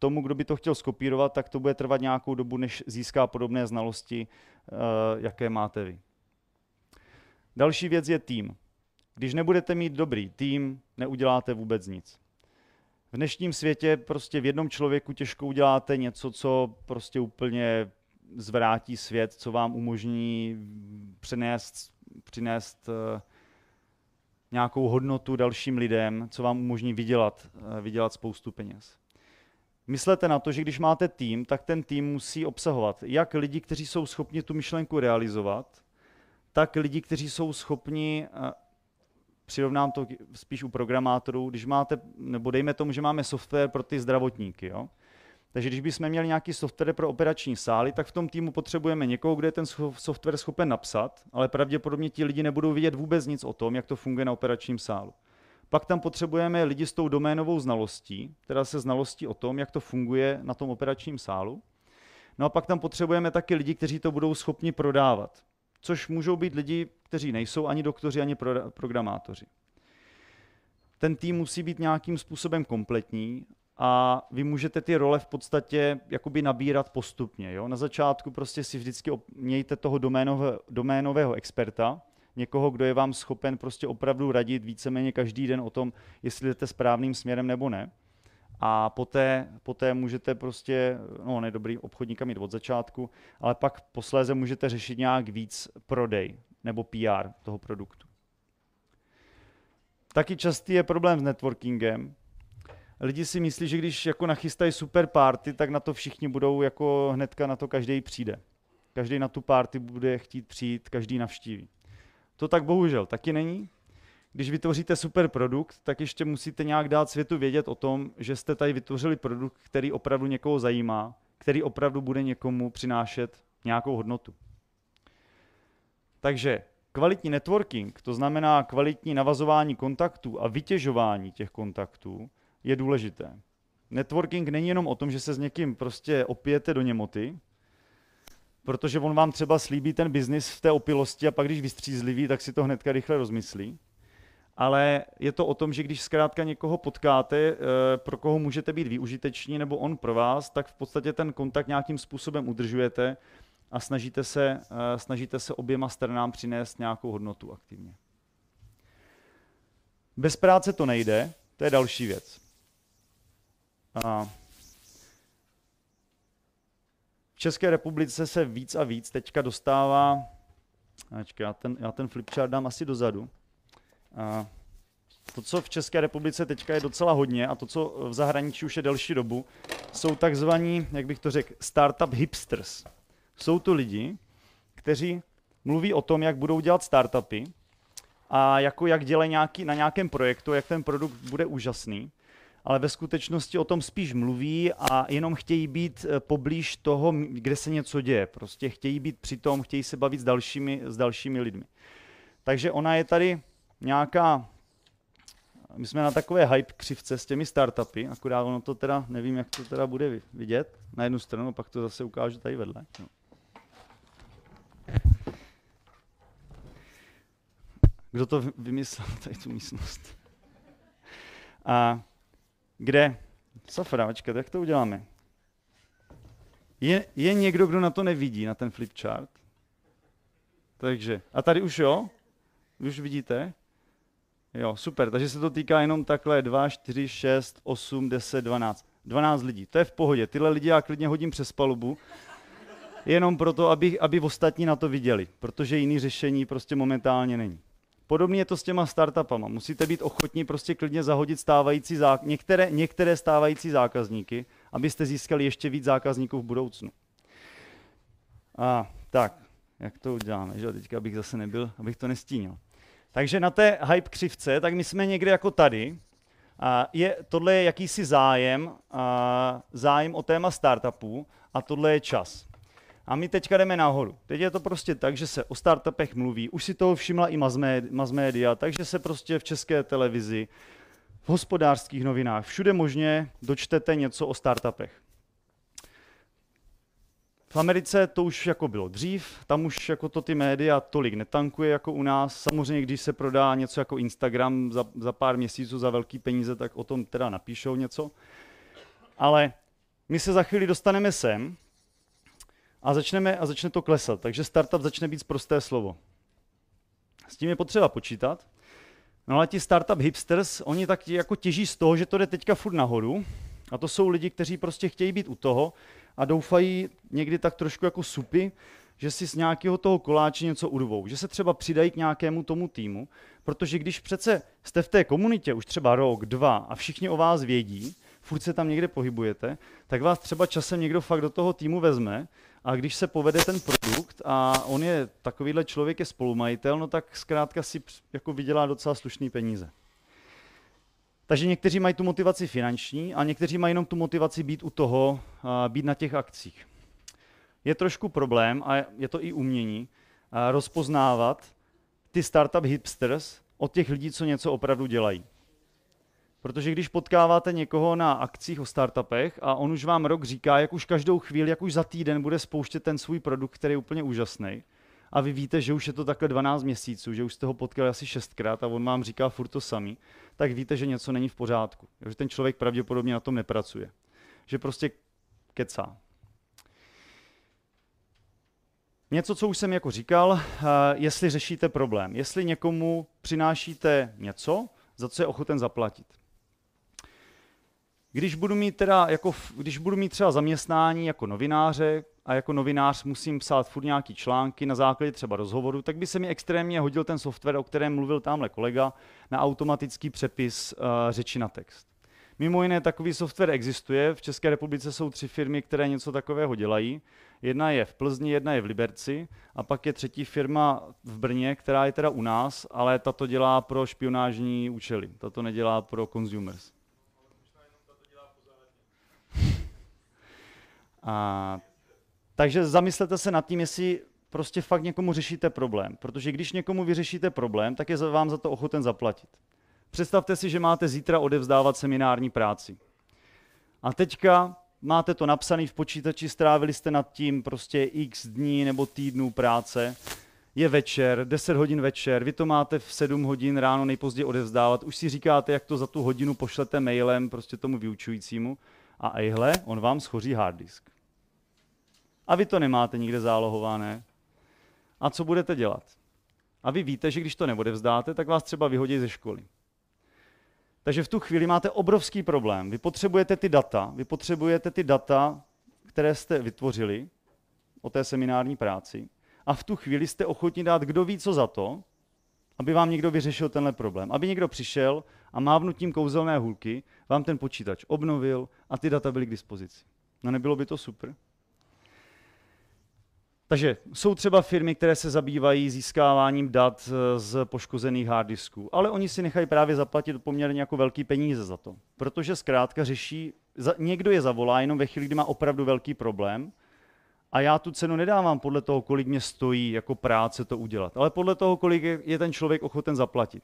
Speaker 1: tomu, kdo by to chtěl skopírovat, tak to bude trvat nějakou dobu, než získá podobné znalosti, eh, jaké máte vy. Další věc je tým. Když nebudete mít dobrý tým, neuděláte vůbec nic. V dnešním světě prostě v jednom člověku těžko uděláte něco, co prostě úplně zvrátí svět, co vám umožní přinést, přinést eh, nějakou hodnotu dalším lidem, co vám umožní vydělat, eh, vydělat spoustu peněz. Myslete na to, že když máte tým, tak ten tým musí obsahovat jak lidi, kteří jsou schopni tu myšlenku realizovat, tak lidi, kteří jsou schopni, eh, přirovnám to spíš u programátorů, když máte, nebo dejme tomu, že máme software pro ty zdravotníky, jo? Takže když bychom měli nějaký software pro operační sály, tak v tom týmu potřebujeme někoho, kdo je ten software schopen napsat, ale pravděpodobně ti lidi nebudou vědět vůbec nic o tom, jak to funguje na operačním sálu. Pak tam potřebujeme lidi s tou doménovou znalostí, teda se znalostí o tom, jak to funguje na tom operačním sálu. No a pak tam potřebujeme taky lidi, kteří to budou schopni prodávat, což můžou být lidi, kteří nejsou ani doktoři, ani programátoři. Ten tým musí být nějakým způsobem kompletní a vy můžete ty role v podstatě jakoby nabírat postupně. Jo? Na začátku prostě si vždycky mějte toho doménového, doménového experta, někoho, kdo je vám schopen prostě opravdu radit víceméně každý den o tom, jestli jdete správným směrem nebo ne. A poté, poté můžete prostě, no ne dobrý obchodníka mít od začátku, ale pak posléze můžete řešit nějak víc prodej nebo PR toho produktu. Taky častý je problém s networkingem. Lidi si myslí, že když jako nachystají super party, tak na to všichni budou, jako hnedka na to každý přijde. Každý na tu party bude chtít přijít, každý navštíví. To tak bohužel taky není. Když vytvoříte super produkt, tak ještě musíte nějak dát světu vědět o tom, že jste tady vytvořili produkt, který opravdu někoho zajímá, který opravdu bude někomu přinášet nějakou hodnotu. Takže kvalitní networking, to znamená kvalitní navazování kontaktů a vytěžování těch kontaktů, je důležité. Networking není jenom o tom, že se s někým prostě opijete do němoty, protože on vám třeba slíbí ten biznis v té opilosti a pak když vystřízlivý, tak si to hnedka rychle rozmyslí. Ale je to o tom, že když zkrátka někoho potkáte, eh, pro koho můžete být využiteční nebo on pro vás, tak v podstatě ten kontakt nějakým způsobem udržujete a snažíte se, eh, snažíte se oběma stranám přinést nějakou hodnotu aktivně. Bez práce to nejde, to je další věc. A v České republice se víc a víc teďka dostává, ačka, já ten, já ten flipchart dám asi dozadu, a to, co v České republice teďka je docela hodně a to, co v zahraničí už je delší dobu, jsou takzvaní, jak bych to řekl, startup hipsters. Jsou to lidi, kteří mluví o tom, jak budou dělat startupy a jako jak dělají nějaký, na nějakém projektu, jak ten produkt bude úžasný ale ve skutečnosti o tom spíš mluví a jenom chtějí být eh, poblíž toho, kde se něco děje. Prostě chtějí být přitom, chtějí se bavit s dalšími, s dalšími lidmi. Takže ona je tady nějaká, my jsme na takové hype křivce s těmi startupy, akorát ono to teda, nevím, jak to teda bude vidět na jednu stranu, pak to zase ukážu tady vedle. No. Kdo to vymyslel, tady tu místnost? A kde? Safra, očkat, jak to uděláme? Je, je někdo, kdo na to nevidí, na ten flipchart? Takže, a tady už jo? Už vidíte? Jo, super, takže se to týká jenom takhle 2, 4, 6, 8, 10, 12. 12 lidí, to je v pohodě, tyhle lidi já klidně hodím přes palubu, jenom proto, aby, aby ostatní na to viděli, protože jiný řešení prostě momentálně není. Podobně je to s těma startupama. Musíte být ochotní prostě klidně zahodit stávající zák- některé, některé stávající zákazníky, abyste získali ještě víc zákazníků v budoucnu. A tak, jak to uděláme, že teďka abych zase nebyl, abych to nestínil. Takže na té hype křivce, tak my jsme někde jako tady. A je, tohle je jakýsi zájem, a zájem o téma startupů a tohle je čas. A my teďka jdeme nahoru. Teď je to prostě tak, že se o startupech mluví, už si toho všimla i media, takže se prostě v české televizi, v hospodářských novinách, všude možně dočtete něco o startupech. V Americe to už jako bylo dřív, tam už jako to ty média tolik netankuje jako u nás. Samozřejmě, když se prodá něco jako Instagram za, za pár měsíců za velký peníze, tak o tom teda napíšou něco. Ale my se za chvíli dostaneme sem a, začneme, a začne to klesat. Takže startup začne být prosté slovo. S tím je potřeba počítat. No ale ti startup hipsters, oni tak jako těží z toho, že to jde teďka furt nahoru. A to jsou lidi, kteří prostě chtějí být u toho a doufají někdy tak trošku jako supy, že si z nějakého toho koláče něco urvou, že se třeba přidají k nějakému tomu týmu, protože když přece jste v té komunitě už třeba rok, dva a všichni o vás vědí, furt se tam někde pohybujete, tak vás třeba časem někdo fakt do toho týmu vezme a když se povede ten produkt a on je takovýhle člověk je spolumajitel, no tak zkrátka si jako vydělá docela slušný peníze. Takže někteří mají tu motivaci finanční a někteří mají jenom tu motivaci být u toho, být na těch akcích. Je trošku problém, a je to i umění, rozpoznávat ty startup hipsters od těch lidí, co něco opravdu dělají. Protože když potkáváte někoho na akcích o startupech a on už vám rok říká, jak už každou chvíli, jak už za týden bude spouštět ten svůj produkt, který je úplně úžasný, a vy víte, že už je to takhle 12 měsíců, že už jste ho potkali asi šestkrát a on vám říká furt to samý, tak víte, že něco není v pořádku. Že ten člověk pravděpodobně na tom nepracuje. Že prostě kecá. Něco, co už jsem jako říkal, eh, jestli řešíte problém, jestli někomu přinášíte něco, za co je ochoten zaplatit. Když budu mít, teda jako, když budu mít třeba zaměstnání jako novináře a jako novinář musím psát furt nějaký články na základě třeba rozhovoru, tak by se mi extrémně hodil ten software, o kterém mluvil tamhle kolega, na automatický přepis uh, řeči na text. Mimo jiné, takový software existuje. V České republice jsou tři firmy, které něco takového dělají. Jedna je v Plzni, jedna je v Liberci a pak je třetí firma v Brně, která je teda u nás, ale ta to dělá pro špionážní účely. Ta to nedělá pro consumers. A, takže zamyslete se nad tím, jestli prostě fakt někomu řešíte problém. Protože když někomu vyřešíte problém, tak je vám za to ochoten zaplatit. Představte si, že máte zítra odevzdávat seminární práci. A teďka máte to napsané v počítači, strávili jste nad tím prostě x dní nebo týdnů práce, je večer, 10 hodin večer, vy to máte v 7 hodin ráno nejpozději odevzdávat, už si říkáte, jak to za tu hodinu pošlete mailem prostě tomu vyučujícímu a ejhle, on vám schoří hard disk. A vy to nemáte nikde zálohované. A co budete dělat? A vy víte, že když to vzdáte, tak vás třeba vyhodí ze školy. Takže v tu chvíli máte obrovský problém. Vy potřebujete ty data, vy potřebujete ty data, které jste vytvořili o té seminární práci a v tu chvíli jste ochotni dát kdo ví co za to, aby vám někdo vyřešil tenhle problém. Aby někdo přišel a mávnutím kouzelné hůlky vám ten počítač obnovil a ty data byly k dispozici. No nebylo by to super? Takže jsou třeba firmy, které se zabývají získáváním dat eh, z poškozených harddisků, ale oni si nechají právě zaplatit poměrně jako velký peníze za to. Protože zkrátka řeší, někdo je zavolá jenom ve chvíli, kdy má opravdu velký problém a já tu cenu nedávám podle toho, kolik mě stojí jako práce to udělat, ale podle toho, kolik je ten člověk ochoten zaplatit.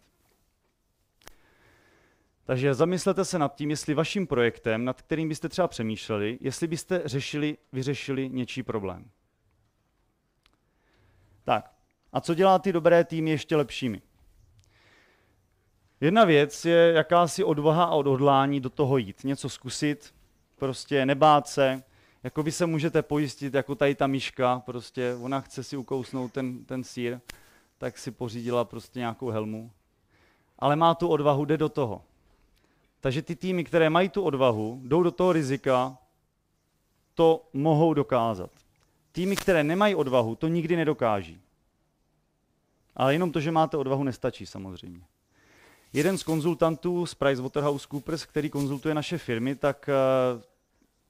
Speaker 1: Takže zamyslete se nad tím, jestli vaším projektem, nad kterým byste třeba přemýšleli, jestli byste řešili, vyřešili něčí problém. Tak, a co dělá ty dobré týmy ještě lepšími? Jedna věc je jakási odvaha a odhodlání do toho jít, něco zkusit, prostě nebát se, jako vy se můžete pojistit, jako tady ta myška, prostě ona chce si ukousnout ten, ten sír, tak si pořídila prostě nějakou helmu. Ale má tu odvahu, jde do toho. Takže ty týmy, které mají tu odvahu, jdou do toho rizika, to mohou dokázat. Týmy, které nemají odvahu, to nikdy nedokáží. Ale jenom to, že máte odvahu, nestačí samozřejmě. Jeden z konzultantů z PricewaterhouseCoopers, který konzultuje naše firmy, tak eh,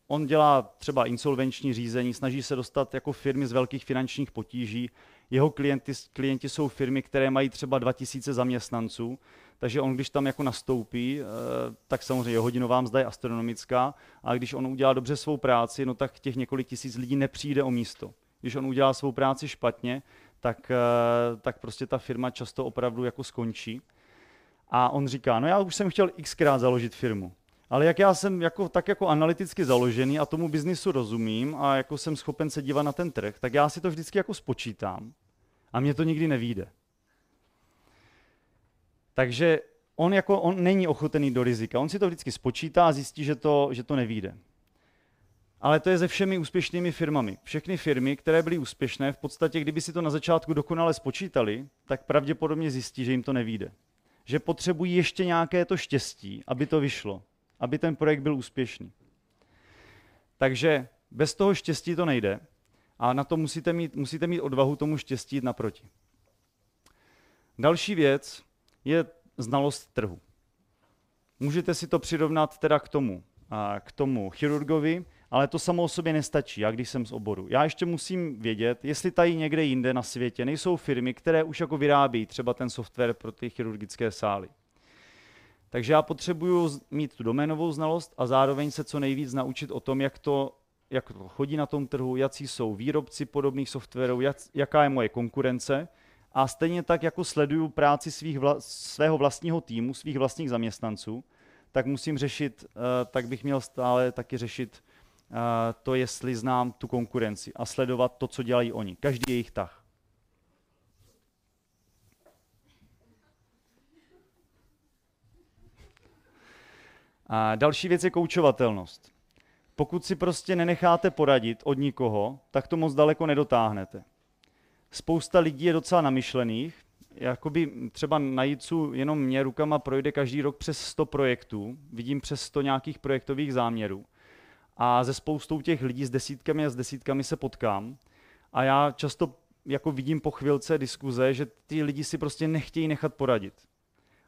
Speaker 1: on dělá třeba insolvenční řízení, snaží se dostat jako firmy z velkých finančních potíží. Jeho klienty, klienti jsou firmy, které mají třeba 2000 zaměstnanců takže on když tam jako nastoupí, eh, tak samozřejmě jeho hodinová mzda je astronomická a když on udělá dobře svou práci, no tak těch několik tisíc lidí nepřijde o místo. Když on udělá svou práci špatně, tak, eh, tak prostě ta firma často opravdu jako skončí. A on říká, no já už jsem chtěl xkrát založit firmu, ale jak já jsem jako, tak jako analyticky založený a tomu biznisu rozumím a jako jsem schopen se dívat na ten trh, tak já si to vždycky jako spočítám a mě to nikdy nevíde. Takže on, jako, on není ochotený do rizika. On si to vždycky spočítá a zjistí, že to, že to nevíde. Ale to je se všemi úspěšnými firmami. Všechny firmy, které byly úspěšné, v podstatě, kdyby si to na začátku dokonale spočítali, tak pravděpodobně zjistí, že jim to nevíde. Že potřebují ještě nějaké to štěstí, aby to vyšlo, aby ten projekt byl úspěšný. Takže bez toho štěstí to nejde a na to musíte mít, musíte mít odvahu tomu štěstí naproti. Další věc, je znalost trhu. Můžete si to přirovnat teda k tomu, k tomu chirurgovi, ale to samo o sobě nestačí, já když jsem z oboru. Já ještě musím vědět, jestli tady někde jinde na světě nejsou firmy, které už jako vyrábí třeba ten software pro ty chirurgické sály. Takže já potřebuju mít tu doménovou znalost a zároveň se co nejvíc naučit o tom, jak to, jak to chodí na tom trhu, jaký jsou výrobci podobných softwarů, jak, jaká je moje konkurence, a stejně tak, jako sleduju práci svých vla, svého vlastního týmu, svých vlastních zaměstnanců, tak musím řešit, eh, tak bych měl stále taky řešit eh, to, jestli znám tu konkurenci a sledovat to, co dělají oni. Každý jejich tah. A další věc je koučovatelnost. Pokud si prostě nenecháte poradit od nikoho, tak to moc daleko nedotáhnete spousta lidí je docela namyšlených. Jakoby třeba na JICu jenom mě rukama projde každý rok přes 100 projektů, vidím přes 100 nějakých projektových záměrů. A ze spoustou těch lidí, s desítkami a s desítkami se potkám. A já často jako vidím po chvilce diskuze, že ty lidi si prostě nechtějí nechat poradit.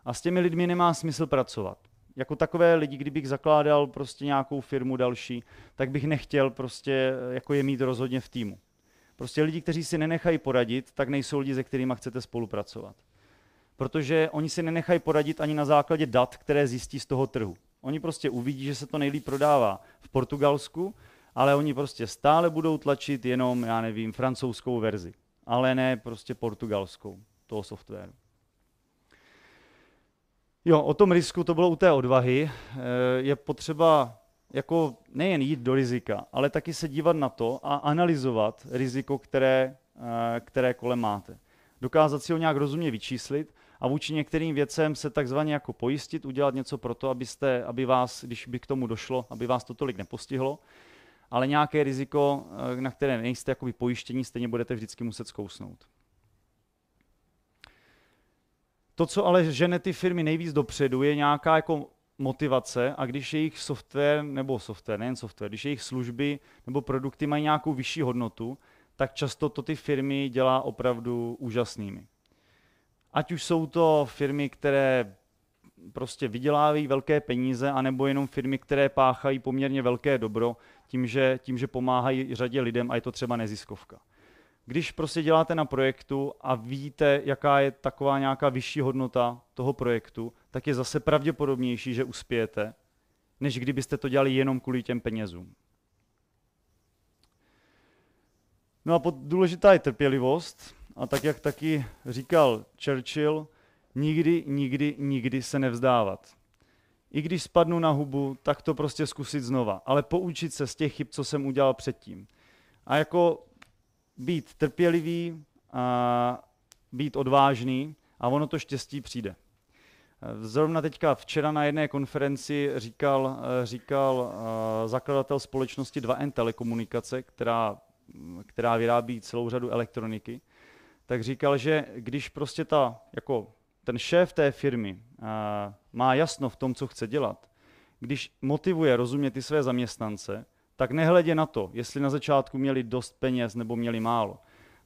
Speaker 1: A s těmi lidmi nemá smysl pracovat. Jako takové lidi, kdybych zakládal prostě nějakou firmu další, tak bych nechtěl prostě eh, jako je mít rozhodně v týmu. Prostě lidi, kteří si nenechají poradit, tak nejsou lidi, se kterými chcete spolupracovat. Protože oni si nenechají poradit ani na základě dat, které zjistí z toho trhu. Oni prostě uvidí, že se to nejlíp prodává v Portugalsku, ale oni prostě stále budou tlačit jenom, já nevím, francouzskou verzi, ale ne prostě portugalskou toho softwaru. Jo, o tom risku to bylo u té odvahy. Eh, je potřeba jako nejen jít do rizika, ale taky se dívat na to a analyzovat riziko, které, eh, které kolem máte. Dokázat si ho nějak rozumně vyčíslit a vůči některým věcem se takzvaně jako pojistit, udělat něco pro to, abyste, aby vás, když by k tomu došlo, aby vás to tolik nepostihlo, ale nějaké riziko, eh, na které nejste jakoby pojištění, stejně budete vždycky muset zkousnout. To, co ale žene ty firmy nejvíc dopředu, je nějaká jako motivace a když jejich software, nebo software, nejen software, když jejich služby nebo produkty mají nějakou vyšší hodnotu, tak často to ty firmy dělá opravdu úžasnými. Ať už jsou to firmy, které prostě vydělávají velké peníze, anebo jenom firmy, které páchají poměrně velké dobro tím, že, tím, že pomáhají řadě lidem a je to třeba neziskovka. Když prostě děláte na projektu a víte, jaká je taková nějaká vyšší hodnota toho projektu, tak je zase pravděpodobnější, že uspějete, než kdybyste to dělali jenom kvůli těm penězům. No a pod, důležitá je trpělivost. A tak, jak taky říkal Churchill, nikdy, nikdy, nikdy se nevzdávat. I když spadnu na hubu, tak to prostě zkusit znova, ale poučit se z těch chyb, co jsem udělal předtím. A jako být trpělivý, a být odvážný a ono to štěstí přijde. Zrovna teďka včera na jedné konferenci říkal, říkal eh, zakladatel společnosti 2N Telekomunikace, která, která vyrábí celou řadu elektroniky, tak říkal, že když prostě ta, jako ten šéf té firmy eh, má jasno v tom, co chce dělat, když motivuje rozumět ty své zaměstnance, tak nehledě na to, jestli na začátku měli dost peněz nebo měli málo,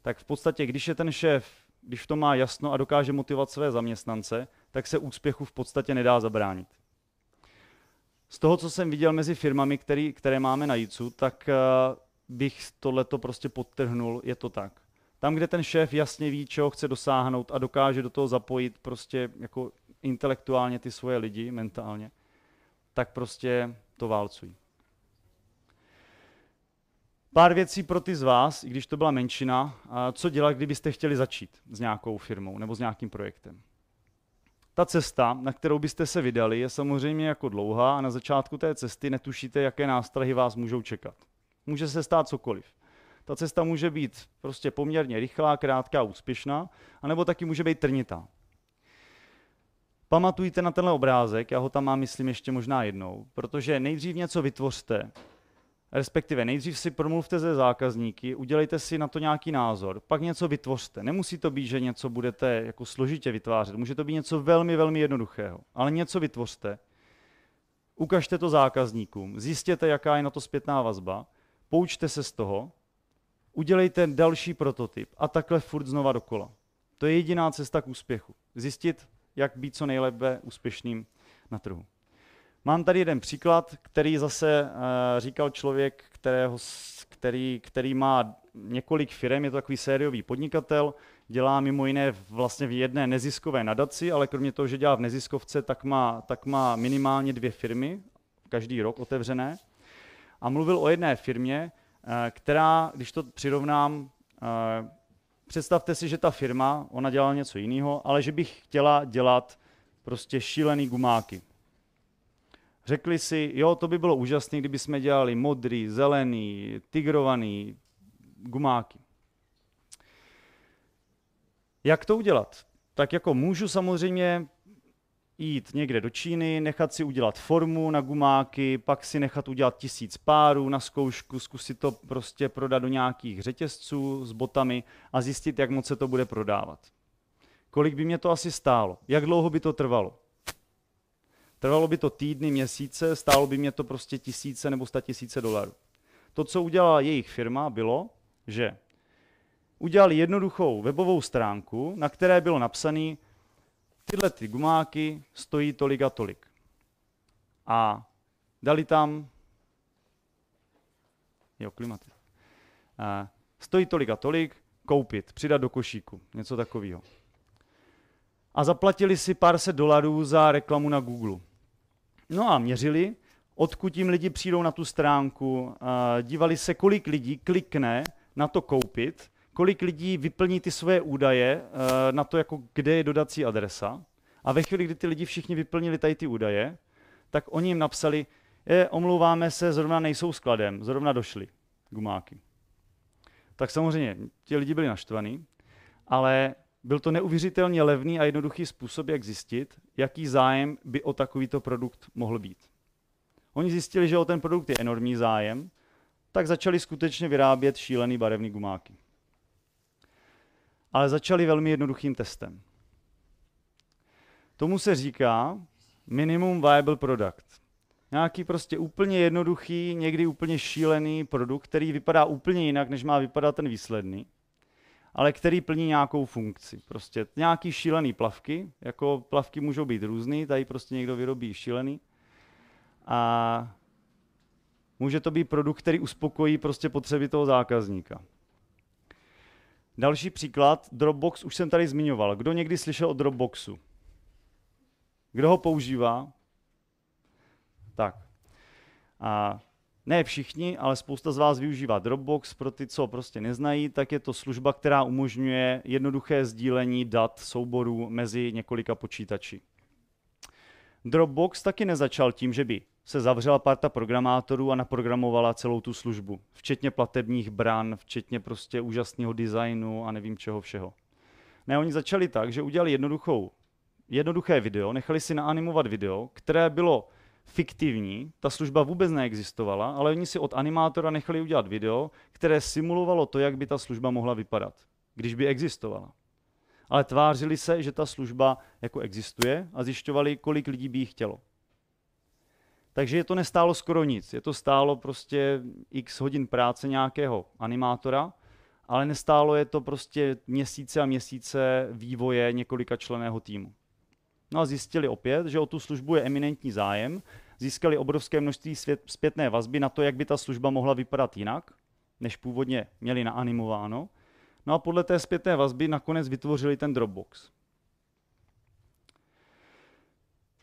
Speaker 1: tak v podstatě, když je ten šéf, když to má jasno a dokáže motivovat své zaměstnance, tak se úspěchu v podstatě nedá zabránit. Z toho, co jsem viděl mezi firmami, který, které máme na JICu, tak eh, bych tohleto prostě podtrhnul, je to tak. Tam, kde ten šéf jasně ví, čeho chce dosáhnout a dokáže do toho zapojit prostě jako intelektuálně ty svoje lidi, mentálně, tak prostě to válcují. Pár věcí pro ty z vás, i když to byla menšina, co dělat, kdybyste chtěli začít s nějakou firmou nebo s nějakým projektem. Ta cesta, na kterou byste se vydali, je samozřejmě jako dlouhá a na začátku té cesty netušíte, jaké nástrahy vás můžou čekat. Může se stát cokoliv. Ta cesta může být prostě poměrně rychlá, krátká, úspěšná, anebo taky může být trnitá. Pamatujte na tenhle obrázek, já ho tam mám, myslím, ještě možná jednou, protože nejdřív něco vytvořte, Respektive nejdřív si promluvte ze zákazníky, udělejte si na to nějaký názor, pak něco vytvořte. Nemusí to být, že něco budete jako složitě vytvářet, může to být něco velmi, velmi jednoduchého, ale něco vytvořte, ukažte to zákazníkům, zjistěte, jaká je na to zpětná vazba, poučte se z toho, udělejte další prototyp a takhle furt znova dokola. To je jediná cesta k úspěchu. Zjistit, jak být co nejlépe úspěšným na trhu. Mám tady jeden příklad, který zase eh, říkal člověk, kterého, který, který má několik firm, je to takový sériový podnikatel, dělá mimo jiné vlastně v jedné neziskové nadaci, ale kromě toho, že dělá v neziskovce, tak má, tak má minimálně dvě firmy, každý rok otevřené. A mluvil o jedné firmě, eh, která, když to přirovnám, eh, představte si, že ta firma, ona dělala něco jiného, ale že bych chtěla dělat prostě šílený gumáky. Řekli si, jo, to by bylo úžasné, kdyby jsme dělali modrý, zelený, tigrovaný gumáky. Jak to udělat? Tak jako můžu samozřejmě jít někde do Číny, nechat si udělat formu na gumáky, pak si nechat udělat tisíc párů na zkoušku, zkusit to prostě prodat do nějakých řetězců s botami a zjistit, jak moc se to bude prodávat. Kolik by mě to asi stálo? Jak dlouho by to trvalo? Trvalo by to týdny, měsíce, stálo by mě to prostě tisíce nebo sta tisíce dolarů. To, co udělala jejich firma, bylo, že udělali jednoduchou webovou stránku, na které bylo napsané, tyhle ty gumáky stojí tolik a tolik. A dali tam, jo, klimaty, eh, stojí tolik a tolik, koupit, přidat do košíku, něco takového a zaplatili si pár set dolarů za reklamu na Google. No a měřili, odkud jim lidi přijdou na tu stránku, dívali se, kolik lidí klikne na to koupit, kolik lidí vyplní ty své údaje eh, na to, jako kde je dodací adresa. A ve chvíli, kdy ty lidi všichni vyplnili tady ty údaje, tak oni jim napsali, je, omlouváme se, zrovna nejsou skladem, zrovna došli gumáky. Tak samozřejmě, ti lidi byli naštvaní, ale byl to neuvěřitelně levný a jednoduchý způsob, jak zjistit, jaký zájem by o takovýto produkt mohl být. Oni zjistili, že o ten produkt je enormní zájem, tak začali skutečně vyrábět šílený barevný gumáky. Ale začali velmi jednoduchým testem. Tomu se říká minimum viable product. Nějaký prostě úplně jednoduchý, někdy úplně šílený produkt, který vypadá úplně jinak, než má vypadat ten výsledný ale který plní nějakou funkci. Prostě nějaký šílený plavky, jako plavky můžou být různý, tady prostě někdo vyrobí šílený. A může to být produkt, který uspokojí prostě potřeby toho zákazníka. Další příklad, Dropbox už jsem tady zmiňoval. Kdo někdy slyšel o Dropboxu? Kdo ho používá? Tak. A ne všichni, ale spousta z vás využívá Dropbox. Pro ty, co prostě neznají, tak je to služba, která umožňuje jednoduché sdílení dat souborů mezi několika počítači. Dropbox taky nezačal tím, že by se zavřela parta programátorů a naprogramovala celou tu službu, včetně platebních bran, včetně prostě úžasného designu a nevím čeho všeho. Ne, oni začali tak, že udělali jednoduchou, jednoduché video, nechali si naanimovat video, které bylo fiktivní, ta služba vůbec neexistovala, ale oni si od animátora nechali udělat video, které simulovalo to, jak by ta služba mohla vypadat, když by existovala. Ale tvářili se, že ta služba jako existuje a zjišťovali, kolik lidí by ji chtělo. Takže je to nestálo skoro nic. Je to stálo prostě x hodin práce nějakého animátora, ale nestálo je to prostě měsíce a měsíce vývoje několika členého týmu. No a zjistili opět, že o tu službu je eminentní zájem, získali obrovské množství svět, zpětné vazby na to, jak by ta služba mohla vypadat jinak, než původně měli naanimováno. No a podle té zpětné vazby nakonec vytvořili ten Dropbox.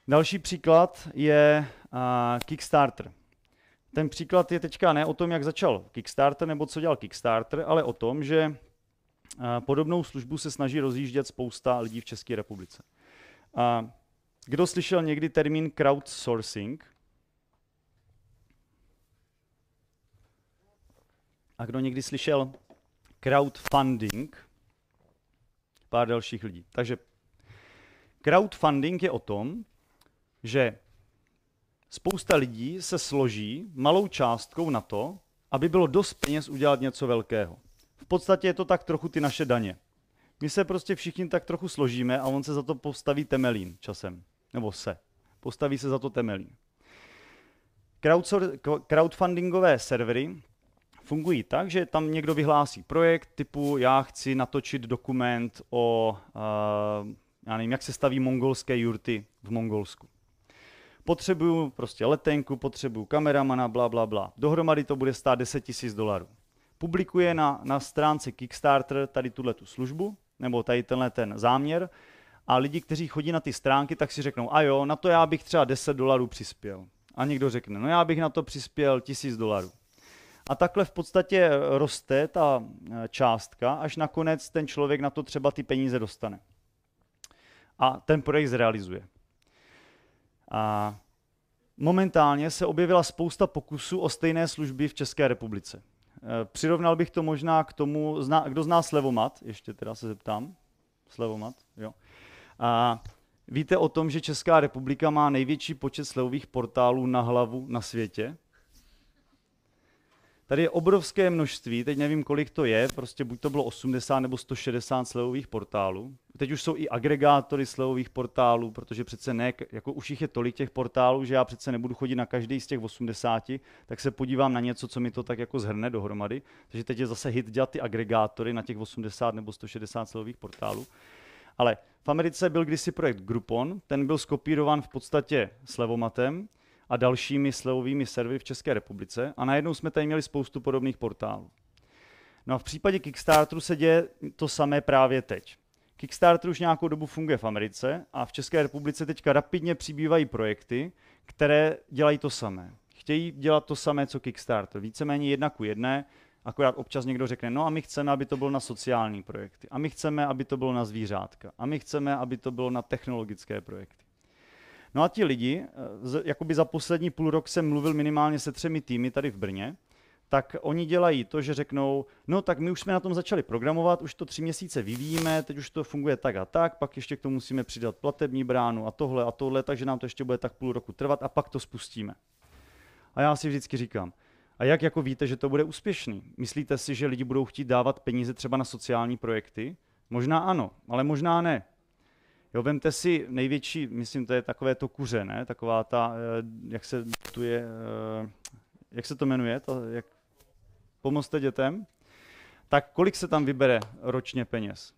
Speaker 1: Další příklad je uh, Kickstarter. Ten příklad je teďka ne o tom, jak začal Kickstarter nebo co dělal Kickstarter, ale o tom, že uh, podobnou službu se snaží rozjíždět spousta lidí v České republice. A kdo slyšel někdy termín crowdsourcing? A kdo někdy slyšel crowdfunding? Pár dalších lidí. Takže crowdfunding je o tom, že spousta lidí se složí malou částkou na to, aby bylo dost peněz udělat něco velkého. V podstatě je to tak trochu ty naše daně. My se prostě všichni tak trochu složíme a on se za to postaví Temelín časem. Nebo se. Postaví se za to Temelín. Crowdfundingové servery fungují tak, že tam někdo vyhlásí projekt typu já chci natočit dokument o, uh, já nevím, jak se staví mongolské jurty v Mongolsku. Potřebuju prostě letenku, potřebuju kameramana, bla, bla, bla. Dohromady to bude stát 10 000 dolarů. Publikuje na, na stránce Kickstarter tady tuhle tu službu nebo tady tenhle ten záměr. A lidi, kteří chodí na ty stránky, tak si řeknou, a jo, na to já bych třeba 10 dolarů přispěl. A někdo řekne, no já bych na to přispěl 1000 dolarů. A takhle v podstatě eh, roste ta eh, částka, až nakonec ten člověk na to třeba ty peníze dostane. A ten projekt zrealizuje. A momentálně se objevila spousta pokusů o stejné služby v České republice. Eh, přirovnal bych to možná k tomu, kdo zná Slevomat, ještě teda se zeptám. Slevomat, jo. A víte o tom, že Česká republika má největší počet slevových portálů na hlavu na světě? Tady je obrovské množství, teď nevím, kolik to je, prostě buď to bylo 80 nebo 160 slevových portálů. Teď už jsou i agregátory slevových portálů, protože přece ne, jako už jich je tolik těch portálů, že já přece nebudu chodit na každý z těch 80, tak se podívám na něco, co mi to tak jako zhrne dohromady. Takže teď je zase hit dělat ty agregátory na těch 80 nebo 160 slevových portálů. Ale v Americe byl kdysi projekt Groupon, ten byl skopírován v podstatě slevomatem, a dalšími slevovými servery v České republice a najednou jsme tady měli spoustu podobných portálů. No a v případě Kickstarteru se děje to samé právě teď. Kickstarter už nějakou dobu funguje v Americe a v České republice teďka rapidně přibývají projekty, které dělají to samé. Chtějí dělat to samé, co Kickstarter. Víceméně jedna ku jedné, akorát občas někdo řekne, no a my chceme, aby to bylo na sociální projekty, a my chceme, aby to bylo na zvířátka, a my chceme, aby to bylo na technologické projekty. No a ti lidi, eh, jakoby za poslední půl rok jsem mluvil minimálně se třemi týmy tady v Brně, tak oni dělají to, že řeknou, no tak my už jsme na tom začali programovat, už to tři měsíce vyvíjíme, teď už to funguje tak a tak, pak ještě k tomu musíme přidat platební bránu a tohle a tohle, takže nám to ještě bude tak půl roku trvat a pak to spustíme. A já si vždycky říkám, a jak jako víte, že to bude úspěšný? Myslíte si, že lidi budou chtít dávat peníze třeba na sociální projekty? Možná ano, ale možná ne. Jo, vemte si největší, myslím, to je takové to kuře, ne? Taková ta, eh, jak se tu je, eh, jak se to jmenuje, to, jak pomozte dětem, tak kolik se tam vybere ročně peněz?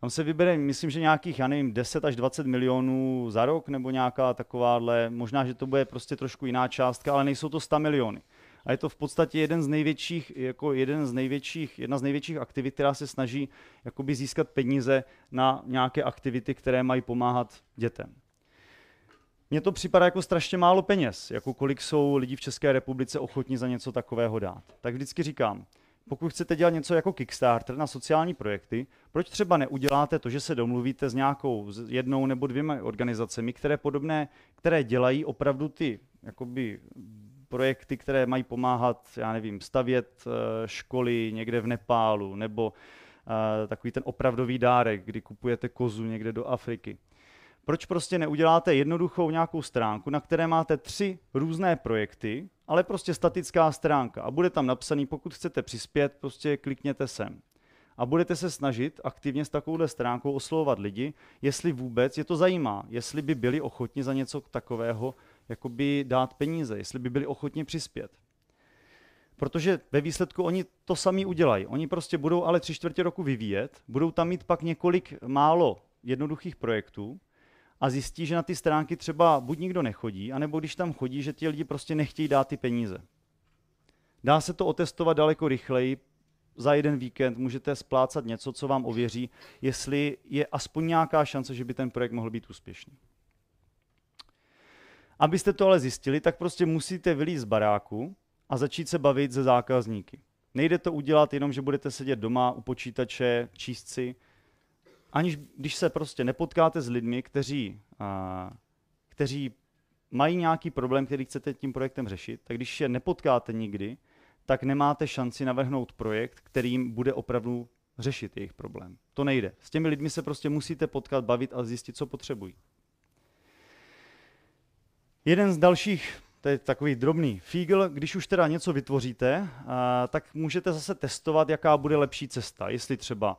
Speaker 1: Tam se vybere, myslím, že nějakých, já nevím, 10 až 20 milionů za rok nebo nějaká takováhle, možná, že to bude prostě trošku jiná částka, ale nejsou to 100 miliony. A je to v podstatě jeden z největších, jako jeden z největších, jedna z největších aktivit, která se snaží jakoby získat peníze na nějaké aktivity, které mají pomáhat dětem. Mně to připadá jako strašně málo peněz, jako kolik jsou lidi v České republice ochotní za něco takového dát. Tak vždycky říkám, pokud chcete dělat něco jako Kickstarter na sociální projekty, proč třeba neuděláte to, že se domluvíte s nějakou s jednou nebo dvěma organizacemi, které podobné, které dělají opravdu ty jakoby projekty, které mají pomáhat, já nevím, stavět eh, školy někde v Nepálu, nebo eh, takový ten opravdový dárek, kdy kupujete kozu někde do Afriky. Proč prostě neuděláte jednoduchou nějakou stránku, na které máte tři různé projekty, ale prostě statická stránka a bude tam napsaný, pokud chcete přispět, prostě klikněte sem a budete se snažit aktivně s takovouhle stránkou oslovovat lidi, jestli vůbec je to zajímá, jestli by byli ochotni za něco takového jakoby dát peníze, jestli by byli ochotni přispět. Protože ve výsledku oni to sami udělají. Oni prostě budou ale tři čtvrtě roku vyvíjet, budou tam mít pak několik málo jednoduchých projektů a zjistí, že na ty stránky třeba buď nikdo nechodí, anebo když tam chodí, že ti lidi prostě nechtějí dát ty peníze. Dá se to otestovat daleko rychleji, za jeden víkend můžete splácat něco, co vám ověří, jestli je aspoň nějaká šance, že by ten projekt mohl být úspěšný. Abyste to ale zjistili, tak prostě musíte vylít z baráku a začít se bavit se zákazníky. Nejde to udělat jenom, že budete sedět doma u počítače, číst si, aniž když se prostě nepotkáte s lidmi, kteří, a, kteří mají nějaký problém, který chcete tím projektem řešit, tak když je nepotkáte nikdy, tak nemáte šanci navrhnout projekt, kterým bude opravdu řešit jejich problém. To nejde. S těmi lidmi se prostě musíte potkat, bavit a zjistit, co potřebují. Jeden z dalších, to je takový drobný fígl, když už teda něco vytvoříte, eh, tak můžete zase testovat, jaká bude lepší cesta. Jestli třeba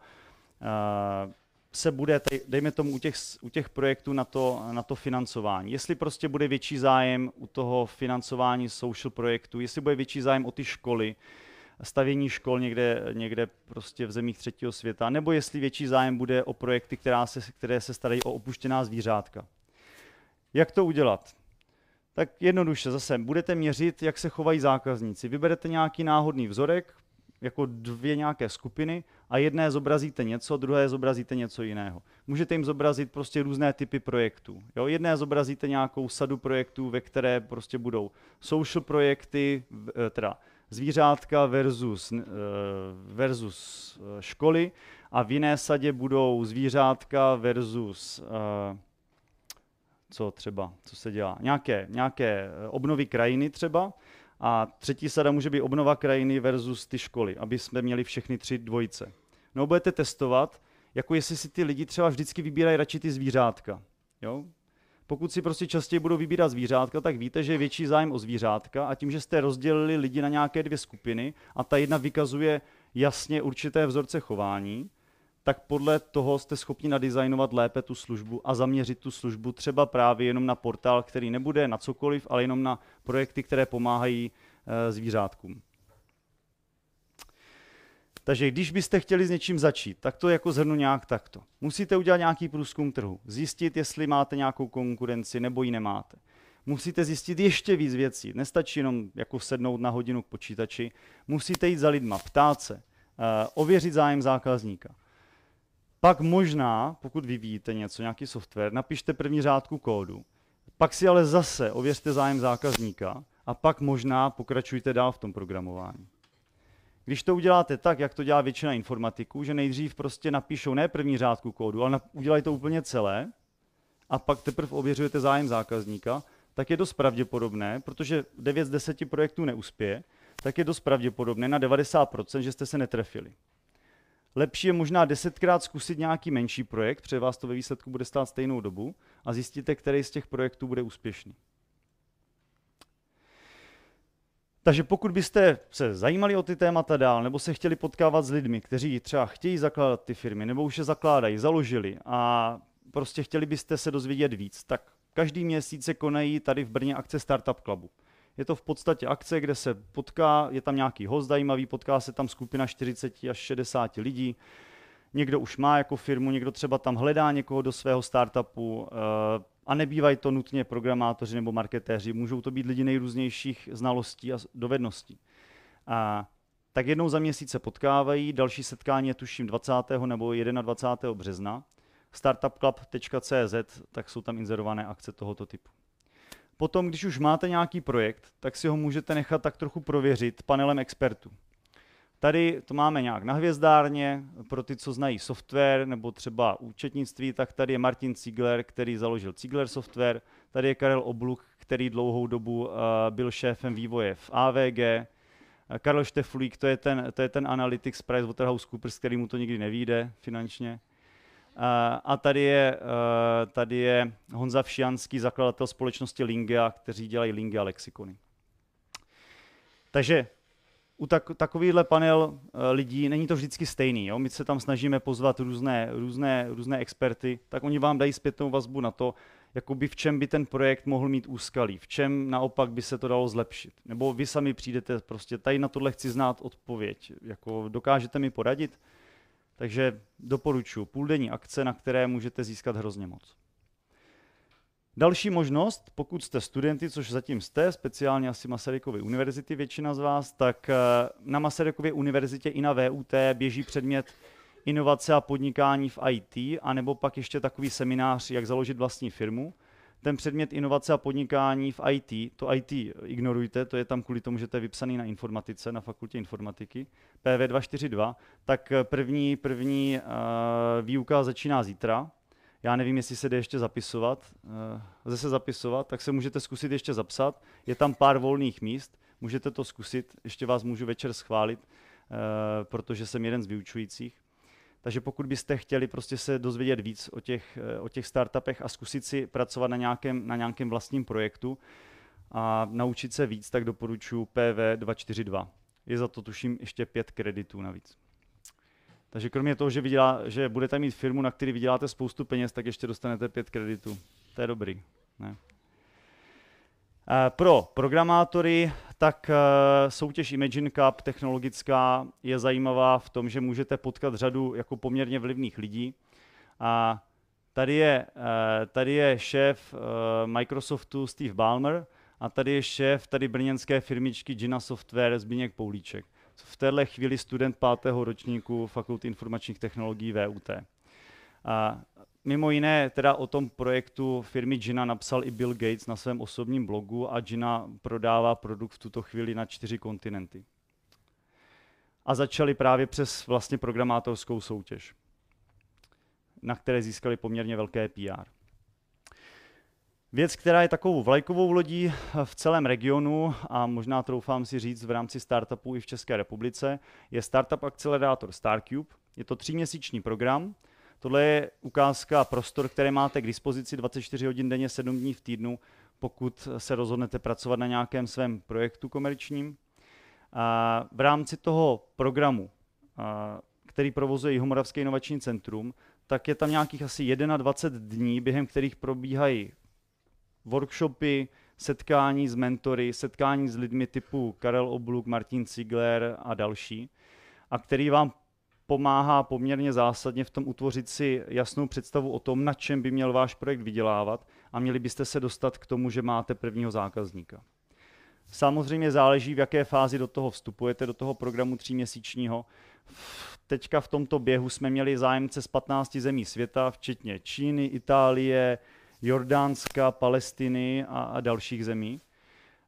Speaker 1: eh, se bude, dejme tomu, u těch, u těch projektů na to, na to financování. Jestli prostě bude větší zájem u toho financování social projektu. jestli bude větší zájem o ty školy, stavění škol někde, někde prostě v zemích třetího světa, nebo jestli větší zájem bude o projekty, která se, které se starají o opuštěná zvířátka. Jak to udělat? Tak jednoduše zase budete měřit, jak se chovají zákazníci. Vyberete nějaký náhodný vzorek, jako dvě nějaké skupiny a jedné zobrazíte něco, druhé zobrazíte něco jiného. Můžete jim zobrazit prostě různé typy projektů. Jo? Jedné zobrazíte nějakou sadu projektů, ve které prostě budou social projekty, eh, teda zvířátka versus, eh, versus eh, školy a v jiné sadě budou zvířátka versus co třeba, co se dělá. Nějaké, nějaké eh, obnovy krajiny třeba, a třetí sada může být obnova krajiny versus ty školy, aby jsme měli všechny tři dvojice. No budete testovat, jako jestli si ty lidi třeba vždycky vybírají radši ty zvířátka. Jo? Pokud si prostě častěji budou vybírat zvířátka, tak víte, že je větší zájem o zvířátka a tím, že jste rozdělili lidi na nějaké dvě skupiny a ta jedna vykazuje jasně určité vzorce chování, tak podle toho jste schopni nadizajnovat lépe tu službu a zaměřit tu službu třeba právě jenom na portál, který nebude na cokoliv, ale jenom na projekty, které pomáhají eh, zvířátkům. Takže když byste chtěli s něčím začít, tak to jako zhrnu nějak takto. Musíte udělat nějaký průzkum trhu, zjistit, jestli máte nějakou konkurenci nebo ji nemáte. Musíte zjistit ještě víc věcí, nestačí jenom jako sednout na hodinu k počítači, musíte jít za lidma, ptát se, eh, ověřit zájem zákazníka pak možná, pokud vyvíjíte něco, nějaký software, napište první řádku kódu. Pak si ale zase ověřte zájem zákazníka a pak možná pokračujte dál v tom programování. Když to uděláte tak, jak to dělá většina informatiků, že nejdřív prostě napíšou ne první řádku kódu, ale udělají to úplně celé a pak teprve ověřujete zájem zákazníka, tak je dost pravděpodobné, protože 9 z 10 projektů neuspěje, tak je dost pravděpodobné na 90%, že jste se netrefili. Lepší je možná desetkrát zkusit nějaký menší projekt, protože vás to ve výsledku bude stát stejnou dobu a zjistíte, který z těch projektů bude úspěšný. Takže pokud byste se zajímali o ty témata dál, nebo se chtěli potkávat s lidmi, kteří třeba chtějí zakládat ty firmy, nebo už je zakládají, založili a prostě chtěli byste se dozvědět víc, tak každý měsíc se konají tady v Brně akce Startup Clubu. Je to v podstatě akce, kde se potká, je tam nějaký host zajímavý, potká se tam skupina 40 až 60 lidí. Někdo už má jako firmu, někdo třeba tam hledá někoho do svého startupu eh, a nebývají to nutně programátoři nebo marketéři, můžou to být lidi nejrůznějších znalostí a dovedností. A tak jednou za měsíc se potkávají, další setkání je tuším 20. nebo 21. března. startupclub.cz, tak jsou tam inzerované akce tohoto typu. Potom, když už máte nějaký projekt, tak si ho můžete nechat tak trochu prověřit panelem expertů. Tady to máme nějak na hvězdárně, pro ty, co znají software nebo třeba účetnictví, tak tady je Martin Ziegler, který založil Ziegler Software, tady je Karel Obluk, který dlouhou dobu eh, byl šéfem vývoje v AVG, eh, Karel Šteflík, to je ten, to je ten analytik z PricewaterhouseCoopers, který mu to nikdy nevíde finančně. Eh, a tady je, eh, tady je Honza Všianský, zakladatel společnosti Lingea, kteří dělají Lingea lexikony. Takže u tak, takovýhle panel eh, lidí není to vždycky stejný. Jo? My se tam snažíme pozvat různé, různé, různé experty, tak oni vám dají zpětnou vazbu na to, jakoby v čem by ten projekt mohl mít úskalí, v čem naopak by se to dalo zlepšit. Nebo vy sami přijdete prostě, tady na tohle chci znát odpověď, jako dokážete mi poradit? Takže doporučuji půldenní akce, na které můžete získat hrozně moc. Další možnost, pokud jste studenty, což zatím jste, speciálně asi Masarykovy univerzity většina z vás, tak eh, na Masarykově univerzitě i na VUT běží předmět inovace a podnikání v IT, anebo pak ještě takový seminář, jak založit vlastní firmu ten předmět inovace a podnikání v IT, to IT ignorujte, to je tam kvůli tomu, že to je vypsaný na informatice, na fakultě informatiky, PV242, tak eh, první, první uh, výuka začíná zítra, já nevím, jestli se jde ještě zapisovat, eh, lze se zapisovat, tak se můžete zkusit ještě zapsat. Je tam pár volných míst, můžete to zkusit, ještě vás můžu večer schválit, protože jsem jeden z vyučujících. Takže pokud byste chtěli prostě se dozvědět víc o těch, eh, o těch startupech a zkusit si pracovat na nějakém, na nějakém vlastním projektu a naučit se víc, tak doporučuji PV242. Je za to tuším ještě pět kreditů navíc. Takže kromě toho, že, vydělá, že budete mít firmu, na který vyděláte spoustu peněz, tak ještě dostanete pět kreditů. To je dobrý. Ne? Eh, pro programátory tak eh, soutěž Imagine Cup technologická je zajímavá v tom, že můžete potkat řadu jako poměrně vlivných lidí. A tady je, eh, tady je šéf Microsoftu Steve Ballmer a tady je šéf tady brněnské firmičky Gina Software Zbigněk Poulíček. V téhle chvíli student pátého ročníku Fakulty informačních technologií VUT. A Mimo jiné teda o tom projektu firmy Gina napsal i Bill Gates na svém osobním blogu a Gina prodává produkt v tuto chvíli na čtyři kontinenty. A začali právě přes vlastně programátorskou soutěž, na které získali poměrně velké PR. Věc, která je takovou vlajkovou lodí v celém regionu a možná troufám si říct v rámci startupů i v České republice, je startup Accelerator Starcube. Je to tříměsíční program, Tohle je ukázka prostor, které máte k dispozici 24 hodin denně, 7 dní v týdnu, pokud se rozhodnete pracovat na nějakém svém projektu komerčním. A v rámci toho programu, který provozuje Jihomoravské inovační centrum, tak je tam nějakých asi 21 dní, během kterých probíhají workshopy, setkání s mentory, setkání s lidmi typu Karel Obluk, Martin Ziegler a další, a který vám pomáhá poměrně zásadně v tom utvořit si jasnou představu o tom, na čem by měl váš projekt vydělávat a měli byste se dostat k tomu, že máte prvního zákazníka. Samozřejmě záleží, v jaké fázi do toho vstupujete, do toho programu tříměsíčního. Teďka v tomto běhu jsme měli zájemce z 15 zemí světa, včetně Číny, Itálie, Jordánska, Palestiny a, a dalších zemí.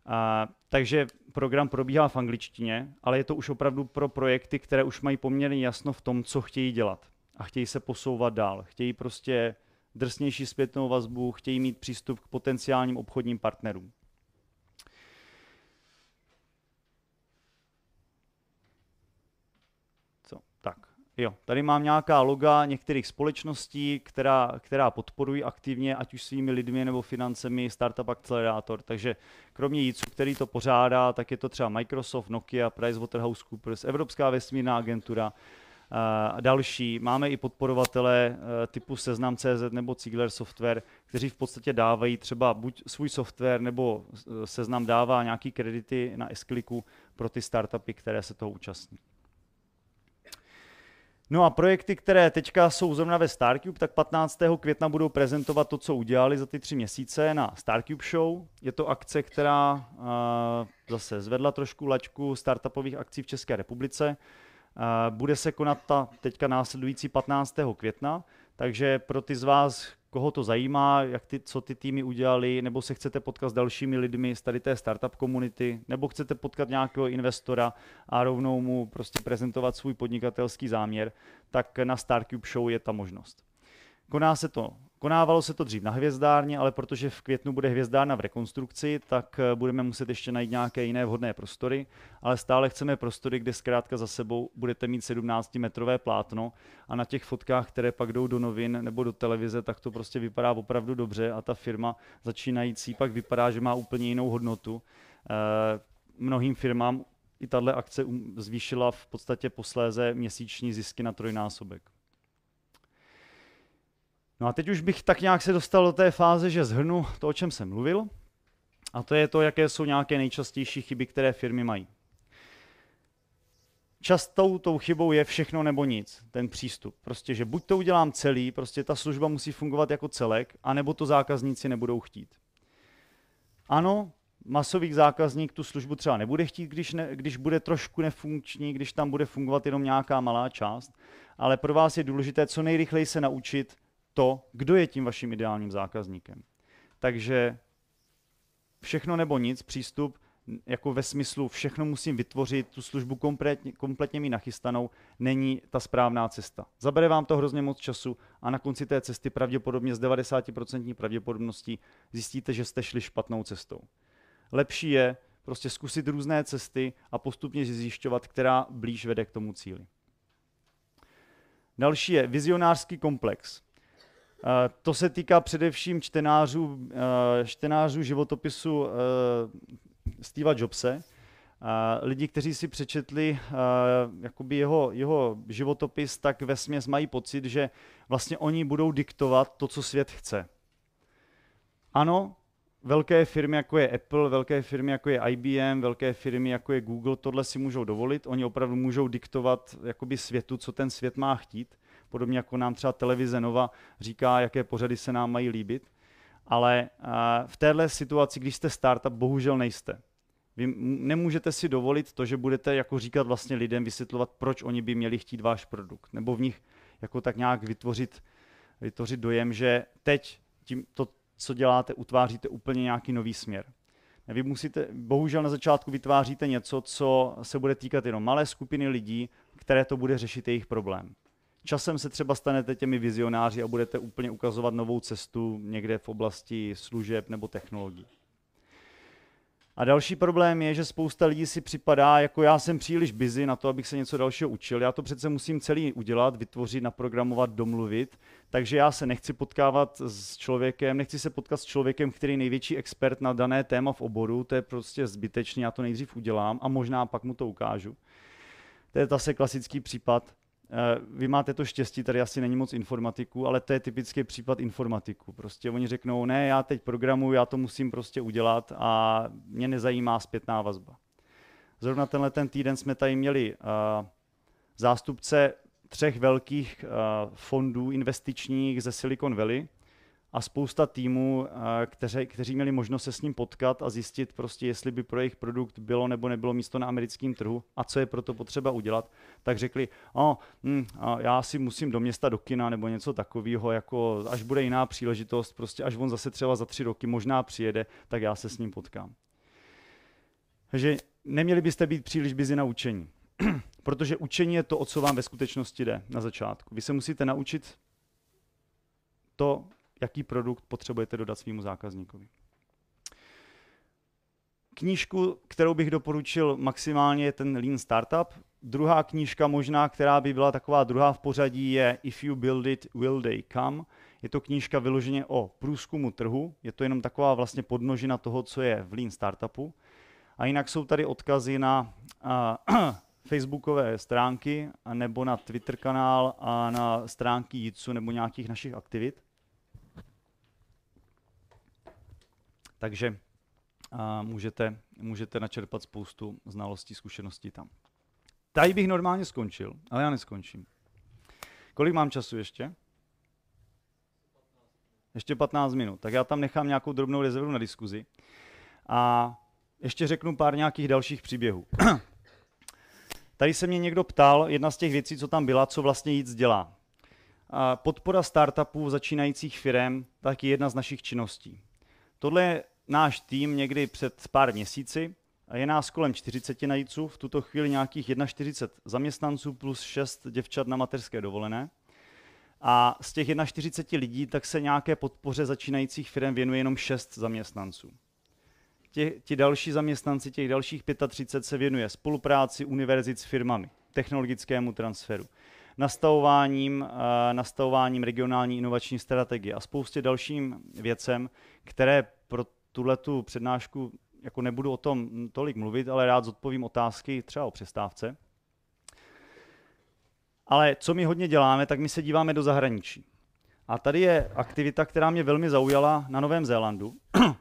Speaker 1: A, takže program probíhá v angličtině, ale je to už opravdu pro projekty, které už mají poměrně jasno v tom, co chtějí dělat a chtějí se posouvat dál. Chtějí prostě drsnější zpětnou vazbu, chtějí mít přístup k potenciálním obchodním partnerům. Jo, tady mám nějaká loga některých společností, která, která podporují aktivně, ať už svými lidmi nebo financemi, Startup Accelerator. Takže kromě JICu, který to pořádá, tak je to třeba Microsoft, Nokia, PricewaterhouseCoopers, Evropská vesmírná agentura eh, a další. Máme i podporovatele eh, typu Seznam.cz nebo Ziegler Software, kteří v podstatě dávají třeba buď svůj software, nebo eh, Seznam dává nějaký kredity na eskliku pro ty startupy, které se toho účastní. No a projekty, které teďka jsou zrovna ve StarCube, tak 15. května budou prezentovat to, co udělali za ty tři měsíce na StarCube Show. Je to akce, která uh, zase zvedla trošku lačku startupových akcí v České republice. Uh, bude se konat ta teďka následující 15. května, takže pro ty z vás, koho to zajímá, jak ty, co ty týmy udělali, nebo se chcete potkat s dalšími lidmi z tady té startup komunity, nebo chcete potkat nějakého investora a rovnou mu prostě prezentovat svůj podnikatelský záměr, tak na StartCube Show je ta možnost. Koná se to Konávalo se to dřív na hvězdárně, ale protože v květnu bude hvězdárna v rekonstrukci, tak eh, budeme muset ještě najít nějaké jiné vhodné prostory, ale stále chceme prostory, kde zkrátka za sebou budete mít 17-metrové plátno a na těch fotkách, které pak jdou do novin nebo do televize, tak to prostě vypadá opravdu dobře a ta firma začínající pak vypadá, že má úplně jinou hodnotu. Eh, mnohým firmám i tahle akce um, zvýšila v podstatě posléze měsíční zisky na trojnásobek. No a teď už bych tak nějak se dostal do té fáze, že zhrnu to, o čem jsem mluvil, a to je to, jaké jsou nějaké nejčastější chyby, které firmy mají. Častou tou chybou je všechno nebo nic, ten přístup. Prostě, že buď to udělám celý, prostě ta služba musí fungovat jako celek, anebo to zákazníci nebudou chtít. Ano, masový zákazník tu službu třeba nebude chtít, když, ne, když bude trošku nefunkční, když tam bude fungovat jenom nějaká malá část, ale pro vás je důležité co nejrychleji se naučit to, kdo je tím vaším ideálním zákazníkem. Takže všechno nebo nic přístup jako ve smyslu všechno musím vytvořit, tu službu kompletně, kompletně mi nachystanou, není ta správná cesta. Zabere vám to hrozně moc času a na konci té cesty pravděpodobně z 90% pravděpodobností zjistíte, že jste šli špatnou cestou. Lepší je prostě zkusit různé cesty a postupně zjišťovat, která blíž vede k tomu cíli. Další je vizionářský komplex. Eh, to se týká především čtenářů, eh, čtenářů životopisu eh, Steva Jobse, lidi, kteří si přečetli jakoby jeho, jeho životopis, tak ve směs mají pocit, že vlastně oni budou diktovat to, co svět chce. Ano, velké firmy, jako je Apple, velké firmy, jako je IBM, velké firmy, jako je Google, tohle si můžou dovolit. Oni opravdu můžou diktovat jakoby světu, co ten svět má chtít podobně jako nám třeba televize Nova říká, jaké pořady se nám mají líbit. Ale eh, v téhle situaci, když jste startup, bohužel nejste. Vy nemůžete si dovolit to, že budete jako říkat vlastně lidem, vysvětlovat, proč oni by měli chtít váš produkt, nebo v nich jako tak nějak vytvořit, vytvořit dojem, že teď tím to, co děláte, utváříte úplně nějaký nový směr. Vy musíte, bohužel na začátku vytváříte něco, co se bude týkat jenom malé skupiny lidí, které to bude řešit jejich problém. Časem se třeba stanete těmi vizionáři a budete úplně ukazovat novou cestu někde v oblasti služeb nebo technologií. A další problém je, že spousta lidí si připadá, jako já jsem příliš busy na to, abych se něco dalšího učil. Já to přece musím celý udělat, vytvořit, naprogramovat, domluvit. Takže já se nechci potkávat s člověkem, nechci se potkat s člověkem, který je největší expert na dané téma v oboru. To je prostě zbytečné, já to nejdřív udělám a možná pak mu to ukážu. To je zase klasický případ Eh, vy máte to štěstí, tady asi není moc informatiků, ale to je typický případ informatiku. Prostě oni řeknou, ne, já teď programu, já to musím prostě udělat a mě nezajímá zpětná vazba. Zrovna tenhle ten týden jsme tady měli uh, zástupce třech velkých uh, fondů investičních ze Silicon Valley, a spousta týmů, eh, kteři, kteří měli možnost se s ním potkat a zjistit prostě, jestli by pro jejich produkt bylo nebo nebylo místo na americkém trhu a co je pro to potřeba udělat, tak řekli, oh, hm, já si musím do města, do kina nebo něco takového, jako až bude jiná příležitost, prostě až on zase třeba za tři roky možná přijede, tak já se s ním potkám. Takže neměli byste být příliš bizy na učení, protože učení je to, o co vám ve skutečnosti jde na začátku. Vy se musíte naučit to, jaký produkt potřebujete dodat svým zákazníkovi. Knížku, kterou bych doporučil maximálně, je ten Lean Startup. Druhá knížka možná, která by byla taková druhá v pořadí, je If you build it, will they come. Je to knížka vyloženě o průzkumu trhu, je to jenom taková vlastně podnožina toho, co je v Lean Startupu. A jinak jsou tady odkazy na uh, facebookové stránky, nebo na Twitter kanál a na stránky Jitsu nebo nějakých našich aktivit. Takže a můžete, můžete načerpat spoustu znalostí, zkušeností tam. Tady bych normálně skončil, ale já neskončím. Kolik mám času ještě? Ještě 15 minut. Tak já tam nechám nějakou drobnou rezervu na diskuzi. A ještě řeknu pár nějakých dalších příběhů. Tady se mě někdo ptal, jedna z těch věcí, co tam byla, co vlastně jít dělá. Podpora startupů začínajících firm, tak je jedna z našich činností. Tohle je náš tým někdy před pár měsíci. Je nás kolem 40 najíců, v tuto chvíli nějakých 41 zaměstnanců plus 6 děvčat na mateřské dovolené. A z těch 41 lidí tak se nějaké podpoře začínajících firm věnuje jenom 6 zaměstnanců. Ti, ti další zaměstnanci, těch dalších 35 se věnuje spolupráci univerzit s firmami, technologickému transferu, nastavováním, eh, nastavováním regionální inovační strategie a spoustě dalším věcem, které pro tuhle tu přednášku jako nebudu o tom tolik mluvit, ale rád zodpovím otázky třeba o přestávce. Ale co my hodně děláme, tak my se díváme do zahraničí. A tady je aktivita, která mě velmi zaujala na Novém Zélandu,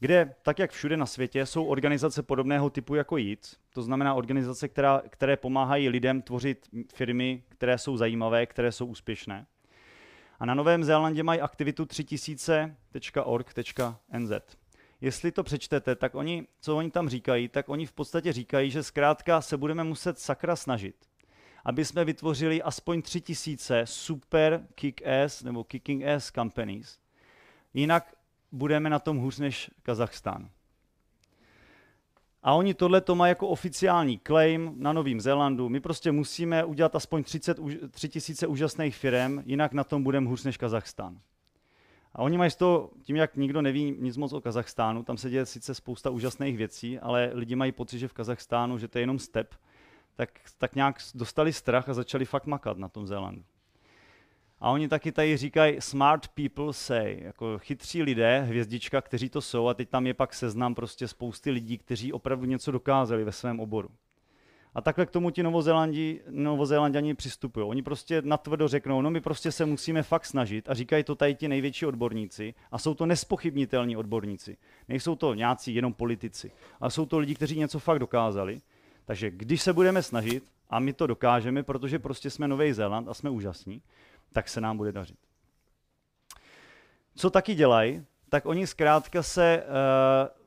Speaker 1: kde, tak jak všude na světě, jsou organizace podobného typu jako JIC, to znamená organizace, která, které pomáhají lidem tvořit firmy, které jsou zajímavé, které jsou úspěšné. A na Novém Zélandě mají aktivitu 3000.org.nz jestli to přečtete, tak oni, co oni tam říkají, tak oni v podstatě říkají, že zkrátka se budeme muset sakra snažit, aby jsme vytvořili aspoň tři tisíce super kick-ass nebo kicking-ass companies. Jinak budeme na tom hůř než Kazachstán. A oni tohle to mají jako oficiální claim na Novém Zélandu. My prostě musíme udělat aspoň 30, 3 úžasných firm, jinak na tom budeme hůř než Kazachstán. A oni mají z toho, tím jak nikdo neví nic moc o Kazachstánu, tam se děje sice spousta úžasných věcí, ale lidi mají pocit, že v Kazachstánu, že to je jenom step, tak, tak nějak dostali strach a začali fakt makat na tom Zélandu. A oni taky tady říkají smart people say, jako chytří lidé, hvězdička, kteří to jsou a teď tam je pak seznam prostě spousty lidí, kteří opravdu něco dokázali ve svém oboru. A takhle k tomu ti Novozélandi, Novozélandiani přistupují. Oni prostě natvrdo řeknou, no my prostě se musíme fakt snažit a říkají to tady ti největší odborníci a jsou to nespochybnitelní odborníci. Nejsou to nějací jenom politici, ale jsou to lidi, kteří něco fakt dokázali. Takže když se budeme snažit a my to dokážeme, protože prostě jsme Nový Zéland a jsme úžasní, tak se nám bude dařit. Co taky dělají, tak oni zkrátka se uh,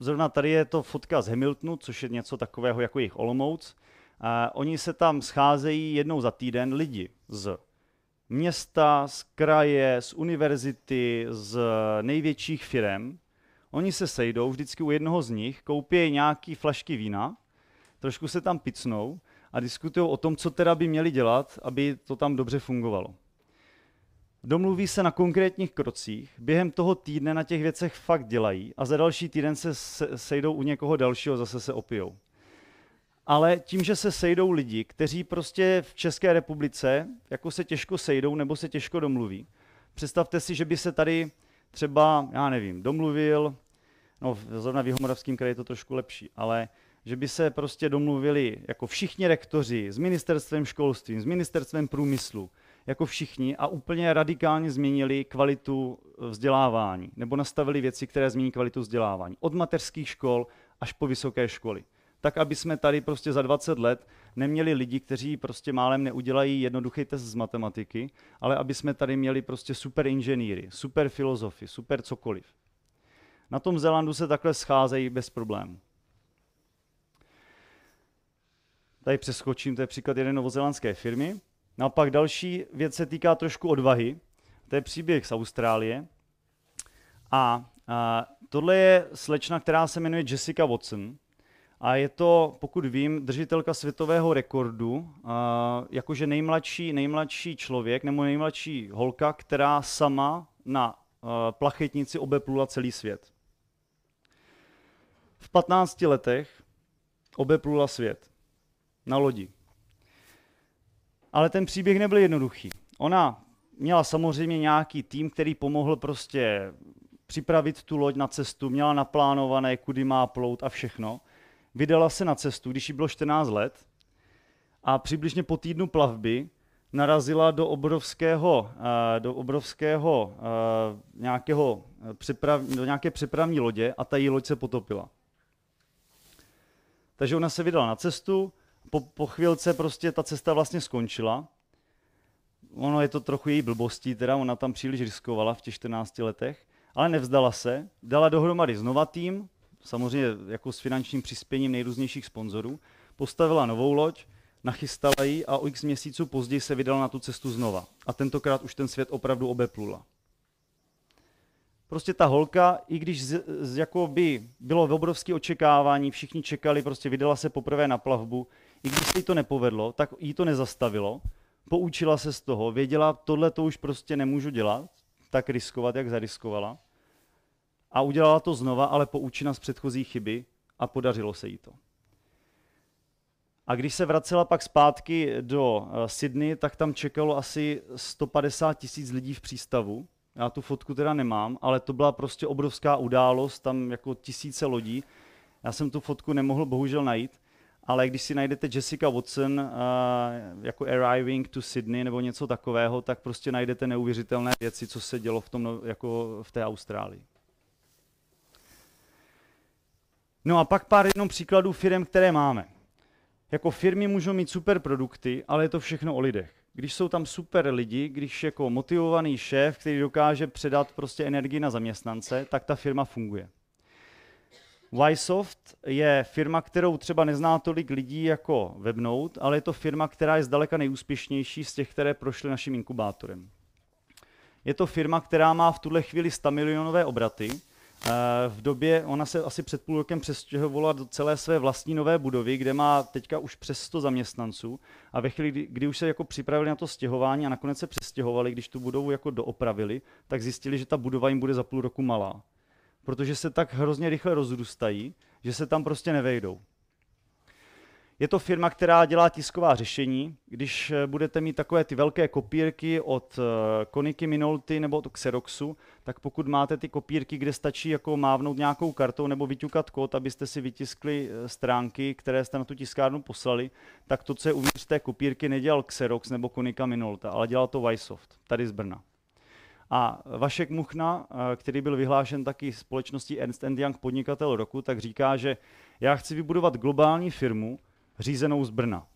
Speaker 1: Zrovna tady je to fotka z Hamiltonu, což je něco takového jako jejich Olomouc. A oni se tam scházejí jednou za týden lidi z města, z kraje, z univerzity, z největších firm. Oni se sejdou vždycky u jednoho z nich, koupí nějaký flašky vína, trošku se tam picnou a diskutují o tom, co teda by měli dělat, aby to tam dobře fungovalo. Domluví se na konkrétních krocích, během toho týdne na těch věcech fakt dělají a za další týden se sejdou u někoho dalšího, zase se opijou. Ale tím, že se sejdou lidi, kteří prostě v České republice jako se těžko sejdou nebo se těžko domluví. Představte si, že by se tady třeba, já nevím, domluvil, no zrovna v Jihomoravském kraji je to trošku lepší, ale že by se prostě domluvili jako všichni rektoři s ministerstvem školství, s ministerstvem průmyslu, jako všichni a úplně radikálně změnili kvalitu eh, vzdělávání nebo nastavili věci, které změní kvalitu vzdělávání. Od mateřských škol až po vysoké školy. Tak, aby jsme tady prostě za 20 let neměli lidi, kteří prostě málem neudělají jednoduchý test z matematiky, ale aby jsme tady měli prostě super inženýry, super filozofy, super cokoliv. Na tom Zelandu se takhle scházejí bez problémů. Tady přeskočím, to je příklad jedné novozelandské firmy, No a pak další věc se týká trošku odvahy. To je příběh z Austrálie. A, a tohle je slečna, která se jmenuje Jessica Watson. A je to, pokud vím, držitelka světového rekordu, a, jakože nejmladší, nejmladší člověk nebo nejmladší holka, která sama na a, plachetnici obeplula celý svět. V 15 letech obeplula svět na lodi. Ale ten příběh nebyl jednoduchý. Ona měla samozřejmě nějaký tým, který pomohl prostě připravit tu loď na cestu, měla naplánované, kudy má plout a všechno. Vydala se na cestu, když jí bylo 14 let a přibližně po týdnu plavby narazila do obrovského, eh, do obrovského eh, nějakého eh, do nějaké přepravní lodě a ta její loď se potopila. Takže ona se vydala na cestu, po, po chvilce prostě ta cesta vlastně skončila. Ono je to trochu její blbostí, teda ona tam příliš riskovala v těch 14 letech, ale nevzdala se, dala dohromady znova tým, samozřejmě jako s finančním přispěním nejrůznějších sponzorů, postavila novou loď, nachystala ji a o x měsíců později se vydala na tu cestu znova. A tentokrát už ten svět opravdu obeplula. Prostě ta holka, i když z, z, jako by bylo obrovské očekávání, všichni čekali, prostě vydala se poprvé na plavbu, i když se jí to nepovedlo, tak jí to nezastavilo, poučila se z toho, věděla, tohle to už prostě nemůžu dělat, tak riskovat, jak zariskovala. A udělala to znova, ale poučena z předchozí chyby a podařilo se jí to. A když se vracela pak zpátky do eh, Sydney, tak tam čekalo asi 150 tisíc lidí v přístavu. Já tu fotku teda nemám, ale to byla prostě obrovská událost, tam jako tisíce lodí. Já jsem tu fotku nemohl bohužel najít, ale když si najdete Jessica Watson uh, jako Arriving to Sydney nebo něco takového, tak prostě najdete neuvěřitelné věci, co se dělo v, tom, no, jako v té Austrálii. No a pak pár jenom příkladů firm, které máme. Jako firmy můžou mít super produkty, ale je to všechno o lidech. Když jsou tam super lidi, když jako motivovaný šéf, který dokáže předat prostě energii na zaměstnance, tak ta firma funguje. Lysoft je firma, kterou třeba nezná tolik lidí jako Webnote, ale je to firma, která je zdaleka nejúspěšnější z těch, které prošly naším inkubátorem. Je to firma, která má v tuhle chvíli 100 milionové obraty. Eh, v době, ona se asi před půl rokem přestěhovala do celé své vlastní nové budovy, kde má teďka už přes 100 zaměstnanců a ve chvíli, kdy, kdy už se jako připravili na to stěhování a nakonec se přestěhovali, když tu budovu jako doopravili, tak zjistili, že ta budova jim bude za půl roku malá protože se tak hrozně rychle rozrůstají, že se tam prostě nevejdou. Je to firma, která dělá tisková řešení. Když eh, budete mít takové ty velké kopírky od eh, Koniky Minolty nebo od Xeroxu, tak pokud máte ty kopírky, kde stačí jako mávnout nějakou kartou nebo vyťukat kód, abyste si vytiskli eh, stránky, které jste na tu tiskárnu poslali, tak to, co je uvnitř té kopírky, nedělal Xerox nebo Konika Minolta, ale dělal to Vysoft, tady z Brna. A Vašek Muchna, eh, který byl vyhlášen taky společností Ernst Young podnikatel roku, tak říká, že já chci vybudovat globální firmu řízenou z Brna.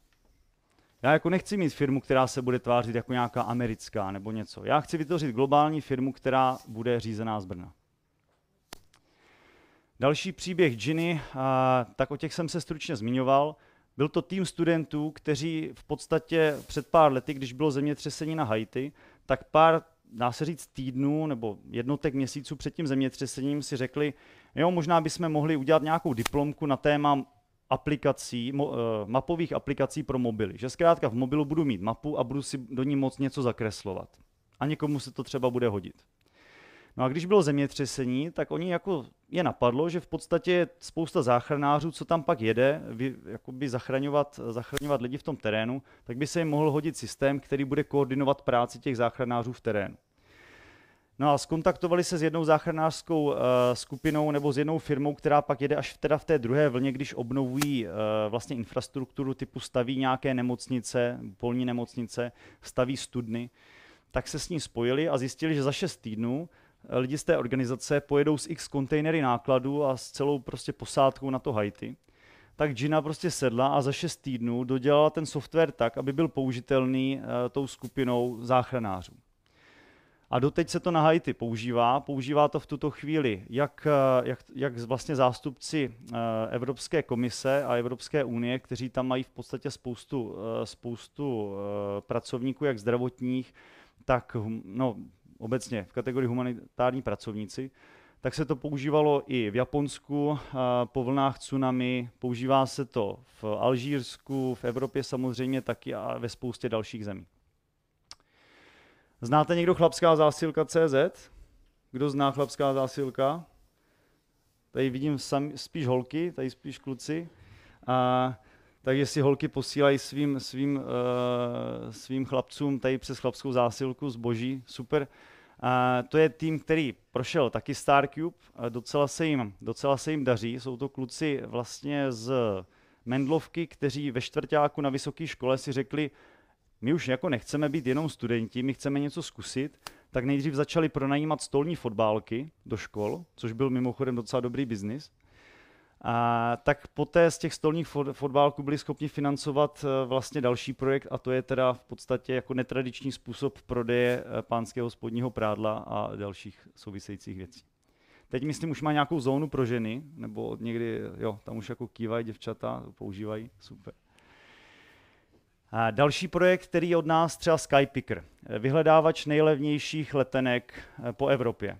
Speaker 1: Já jako nechci mít firmu, která se bude tvářit jako nějaká americká nebo něco. Já chci vytvořit globální firmu, která bude řízená z Brna. Další příběh Ginny, eh, tak o těch jsem se stručně zmiňoval. Byl to tým studentů, kteří v podstatě před pár lety, když bylo zemětřesení na Haiti, tak pár dá se říct, týdnu nebo jednotek měsíců před tím zemětřesením si řekli, jo, možná bychom mohli udělat nějakou diplomku na téma aplikací, eh, mapových aplikací pro mobily. Že zkrátka v mobilu budu mít mapu a budu si do ní moc něco zakreslovat. A někomu se to třeba bude hodit. No a když bylo zemětřesení, tak oni jako je napadlo, že v podstatě spousta záchranářů, co tam pak jede, vy, jakoby zachraňovat, zachraňovat lidi v tom terénu, tak by se jim mohl hodit systém, který bude koordinovat práci těch záchranářů v terénu. No a skontaktovali se s jednou záchranářskou uh, skupinou nebo s jednou firmou, která pak jede až v, teda v té druhé vlně, když obnovují uh, vlastně infrastrukturu typu staví nějaké nemocnice, polní nemocnice, staví studny, tak se s ní spojili a zjistili, že za 6 týdnů lidi z té organizace pojedou s x kontejnery nákladu a s celou prostě posádkou na to Haiti. Tak Gina prostě sedla a za 6 týdnů dodělala ten software tak, aby byl použitelný eh, tou skupinou záchranářů. A doteď se to na Haiti používá. Používá to v tuto chvíli jak, eh, jak, jak vlastně zástupci eh, Evropské komise a Evropské unie, kteří tam mají v podstatě spoustu, spoustu pracovníků, jak zdravotních, tak no, obecně v kategorii humanitární pracovníci, tak se to používalo i v Japonsku po vlnách tsunami, používá se to v Alžírsku, v Evropě samozřejmě taky a ve spoustě dalších zemí. Znáte někdo chlapská zásilka CZ? Kdo zná chlapská zásilka? Tady vidím sami, spíš holky, tady spíš kluci. A tak jestli holky posílají svým, svým, uh, svým chlapcům tady přes chlapskou zásilku zboží, super. Uh, to je tým, který prošel taky StarCube, uh, docela se, jim, docela se jim daří, jsou to kluci vlastně z Mendlovky, kteří ve čtvrtáku na vysoké škole si řekli, my už jako nechceme být jenom studenti, my chceme něco zkusit, tak nejdřív začali pronajímat stolní fotbálky do škol, což byl mimochodem docela dobrý biznis a, tak poté z těch stolních fotbálků byli schopni financovat eh, vlastně další projekt a to je teda v podstatě jako netradiční způsob prodeje eh, pánského spodního prádla a dalších souvisejících věcí. Teď myslím, už má nějakou zónu pro ženy, nebo někdy, jo, tam už jako kývají děvčata, používají, super. A další projekt, který je od nás třeba Skypicker, eh, vyhledávač nejlevnějších letenek po Evropě.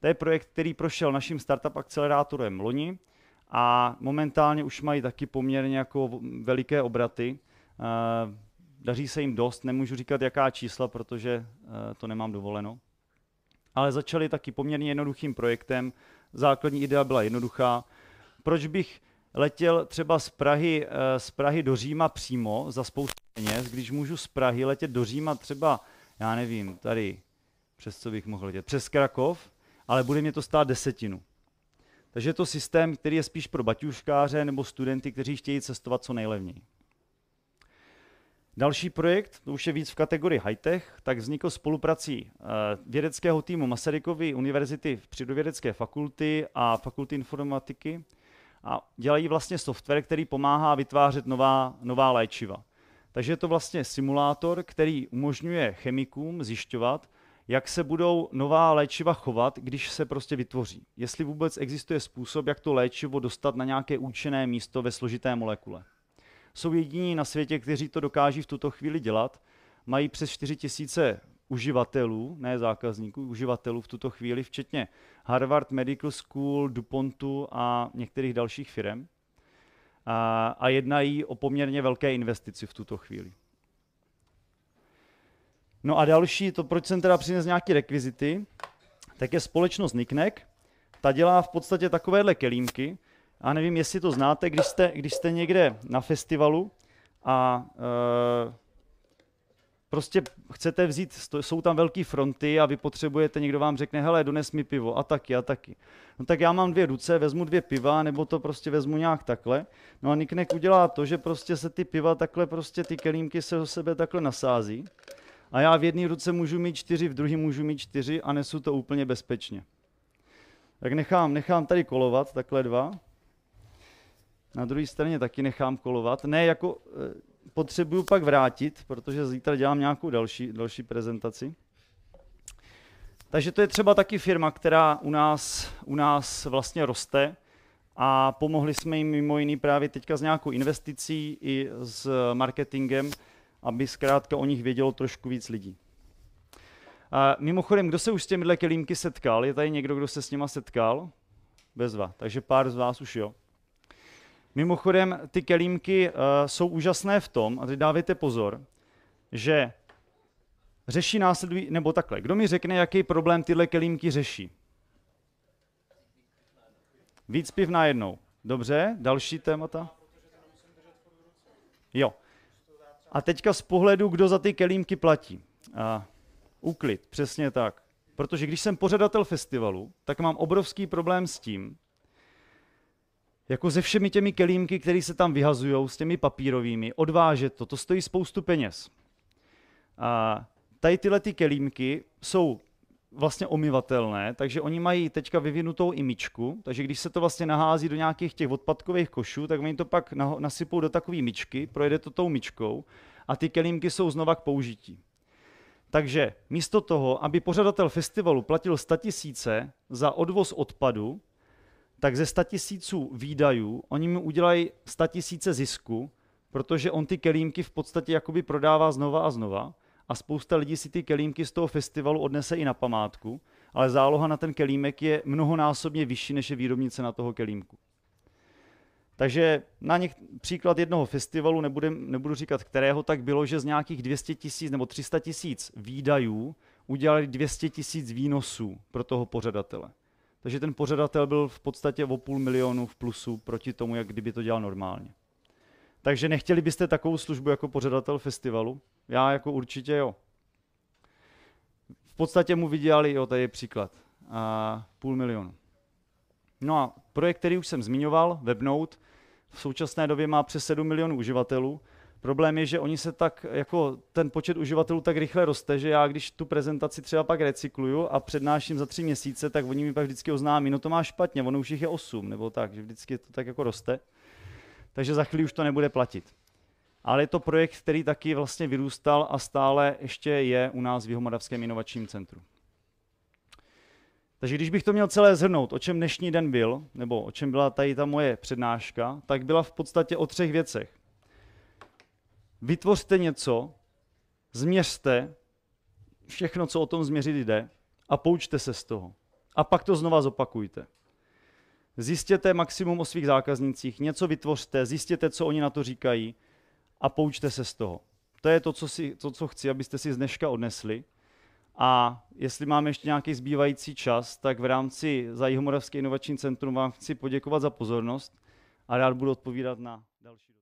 Speaker 1: To je projekt, který prošel naším startup akcelerátorem loni a momentálně už mají taky poměrně jako veliké obraty. Eh, daří se jim dost, nemůžu říkat jaká čísla, protože eh, to nemám dovoleno. Ale začali taky poměrně jednoduchým projektem. Základní idea byla jednoduchá. Proč bych letěl třeba z Prahy, eh, z Prahy do Říma přímo za spoustu peněz, když můžu z Prahy letět do Říma třeba, já nevím, tady, přes co bych mohl letět, přes Krakov, ale bude mě to stát desetinu. Takže je to systém, který je spíš pro baťuškáře nebo studenty, kteří chtějí cestovat co nejlevněji. Další projekt, to už je víc v kategorii high-tech, tak vznikl spoluprací eh, vědeckého týmu Masarykovy univerzity v Přírodovědecké fakulty a fakulty informatiky a dělají vlastně software, který pomáhá vytvářet nová, nová léčiva. Takže je to vlastně simulátor, který umožňuje chemikům zjišťovat, jak se budou nová léčiva chovat, když se prostě vytvoří. Jestli vůbec existuje způsob, jak to léčivo dostat na nějaké účinné místo ve složité molekule. Jsou jediní na světě, kteří to dokáží v tuto chvíli dělat. Mají přes 4 000 uživatelů, ne zákazníků, uživatelů v tuto chvíli, včetně Harvard Medical School, DuPontu a některých dalších firm. A, a jednají o poměrně velké investici v tuto chvíli. No a další, to proč jsem teda přinesl nějaké rekvizity, tak je společnost Niknek. Ta dělá v podstatě takovéhle kelímky. A nevím, jestli to znáte, když jste, když jste někde na festivalu a e, prostě chcete vzít, jsou tam velké fronty a vy potřebujete, někdo vám řekne, hele, dones mi pivo a taky a taky. No tak já mám dvě ruce, vezmu dvě piva, nebo to prostě vezmu nějak takhle. No a Niknek udělá to, že prostě se ty piva takhle, prostě ty kelímky se do sebe takhle nasází a já v jedné ruce můžu mít čtyři, v druhé můžu mít čtyři a nesu to úplně bezpečně. Tak nechám, nechám tady kolovat, takhle dva. Na druhé straně taky nechám kolovat. Ne, jako eh, potřebuju pak vrátit, protože zítra dělám nějakou další, další prezentaci. Takže to je třeba taky firma, která u nás, u nás vlastně roste a pomohli jsme jim mimo jiný právě teďka s nějakou investicí i s marketingem, aby zkrátka o nich vědělo trošku víc lidí. A mimochodem, kdo se už s těmihle kelímky setkal? Je tady někdo, kdo se s nima setkal? Bezva, takže pár z vás už jo. Mimochodem, ty kelímky uh, jsou úžasné v tom, a teď dávejte pozor, že řeší následují, nebo takhle, kdo mi řekne, jaký problém tyhle kelímky řeší? Víc piv najednou. Dobře, další témata? Jo. A teďka z pohledu, kdo za ty kelímky platí. A úklid, přesně tak. Protože když jsem pořadatel festivalu, tak mám obrovský problém s tím, jako se všemi těmi kelímky, které se tam vyhazují, s těmi papírovými, odvážet to, to stojí spoustu peněz. A tady tyhle ty kelímky jsou vlastně omyvatelné, takže oni mají teďka vyvinutou imičku, takže když se to vlastně nahází do nějakých těch odpadkových košů, tak oni to pak nasypou do takové myčky, projede to tou myčkou a ty kelímky jsou znova k použití. Takže místo toho, aby pořadatel festivalu platil 100 tisíce za odvoz odpadu, tak ze 100 tisíců výdajů oni mu udělají 100 tisíce zisku, protože on ty kelímky v podstatě jakoby prodává znova a znova a spousta lidí si ty kelímky z toho festivalu odnese i na památku, ale záloha na ten kelímek je mnohonásobně vyšší, než je výrobnice na toho kelímku. Takže na něk- příklad jednoho festivalu, nebudu, nebudu říkat kterého, tak bylo, že z nějakých 200 tisíc nebo 300 tisíc výdajů udělali 200 tisíc výnosů pro toho pořadatele. Takže ten pořadatel byl v podstatě o půl milionu v plusu proti tomu, jak kdyby to dělal normálně. Takže nechtěli byste takovou službu jako pořadatel festivalu? Já jako určitě jo. V podstatě mu vydělali, jo, tady je příklad, a půl milionu. No a projekt, který už jsem zmiňoval, Webnote, v současné době má přes 7 milionů uživatelů. Problém je, že oni se tak, jako ten počet uživatelů tak rychle roste, že já když tu prezentaci třeba pak recykluju a přednáším za tři měsíce, tak oni mi pak vždycky oznámí, no to má špatně, ono už jich je 8, nebo tak, že vždycky to tak jako roste. Takže za chvíli už to nebude platit ale je to projekt, který taky vlastně vyrůstal a stále ještě je u nás v Jihomoravském inovačním centru. Takže když bych to měl celé zhrnout, o čem dnešní den byl, nebo o čem byla tady ta moje přednáška, tak byla v podstatě o třech věcech. Vytvořte něco, změřte všechno, co o tom změřit jde, a poučte se z toho. A pak to znova zopakujte. Zjistěte maximum o svých zákaznicích, něco vytvořte, zjistěte, co oni na to říkají, a poučte se z toho. To je to co, si, to, co chci, abyste si z dneška odnesli. A jestli máme ještě nějaký zbývající čas, tak v rámci za Jihomoravské inovační centrum vám chci poděkovat za pozornost a rád budu odpovídat na další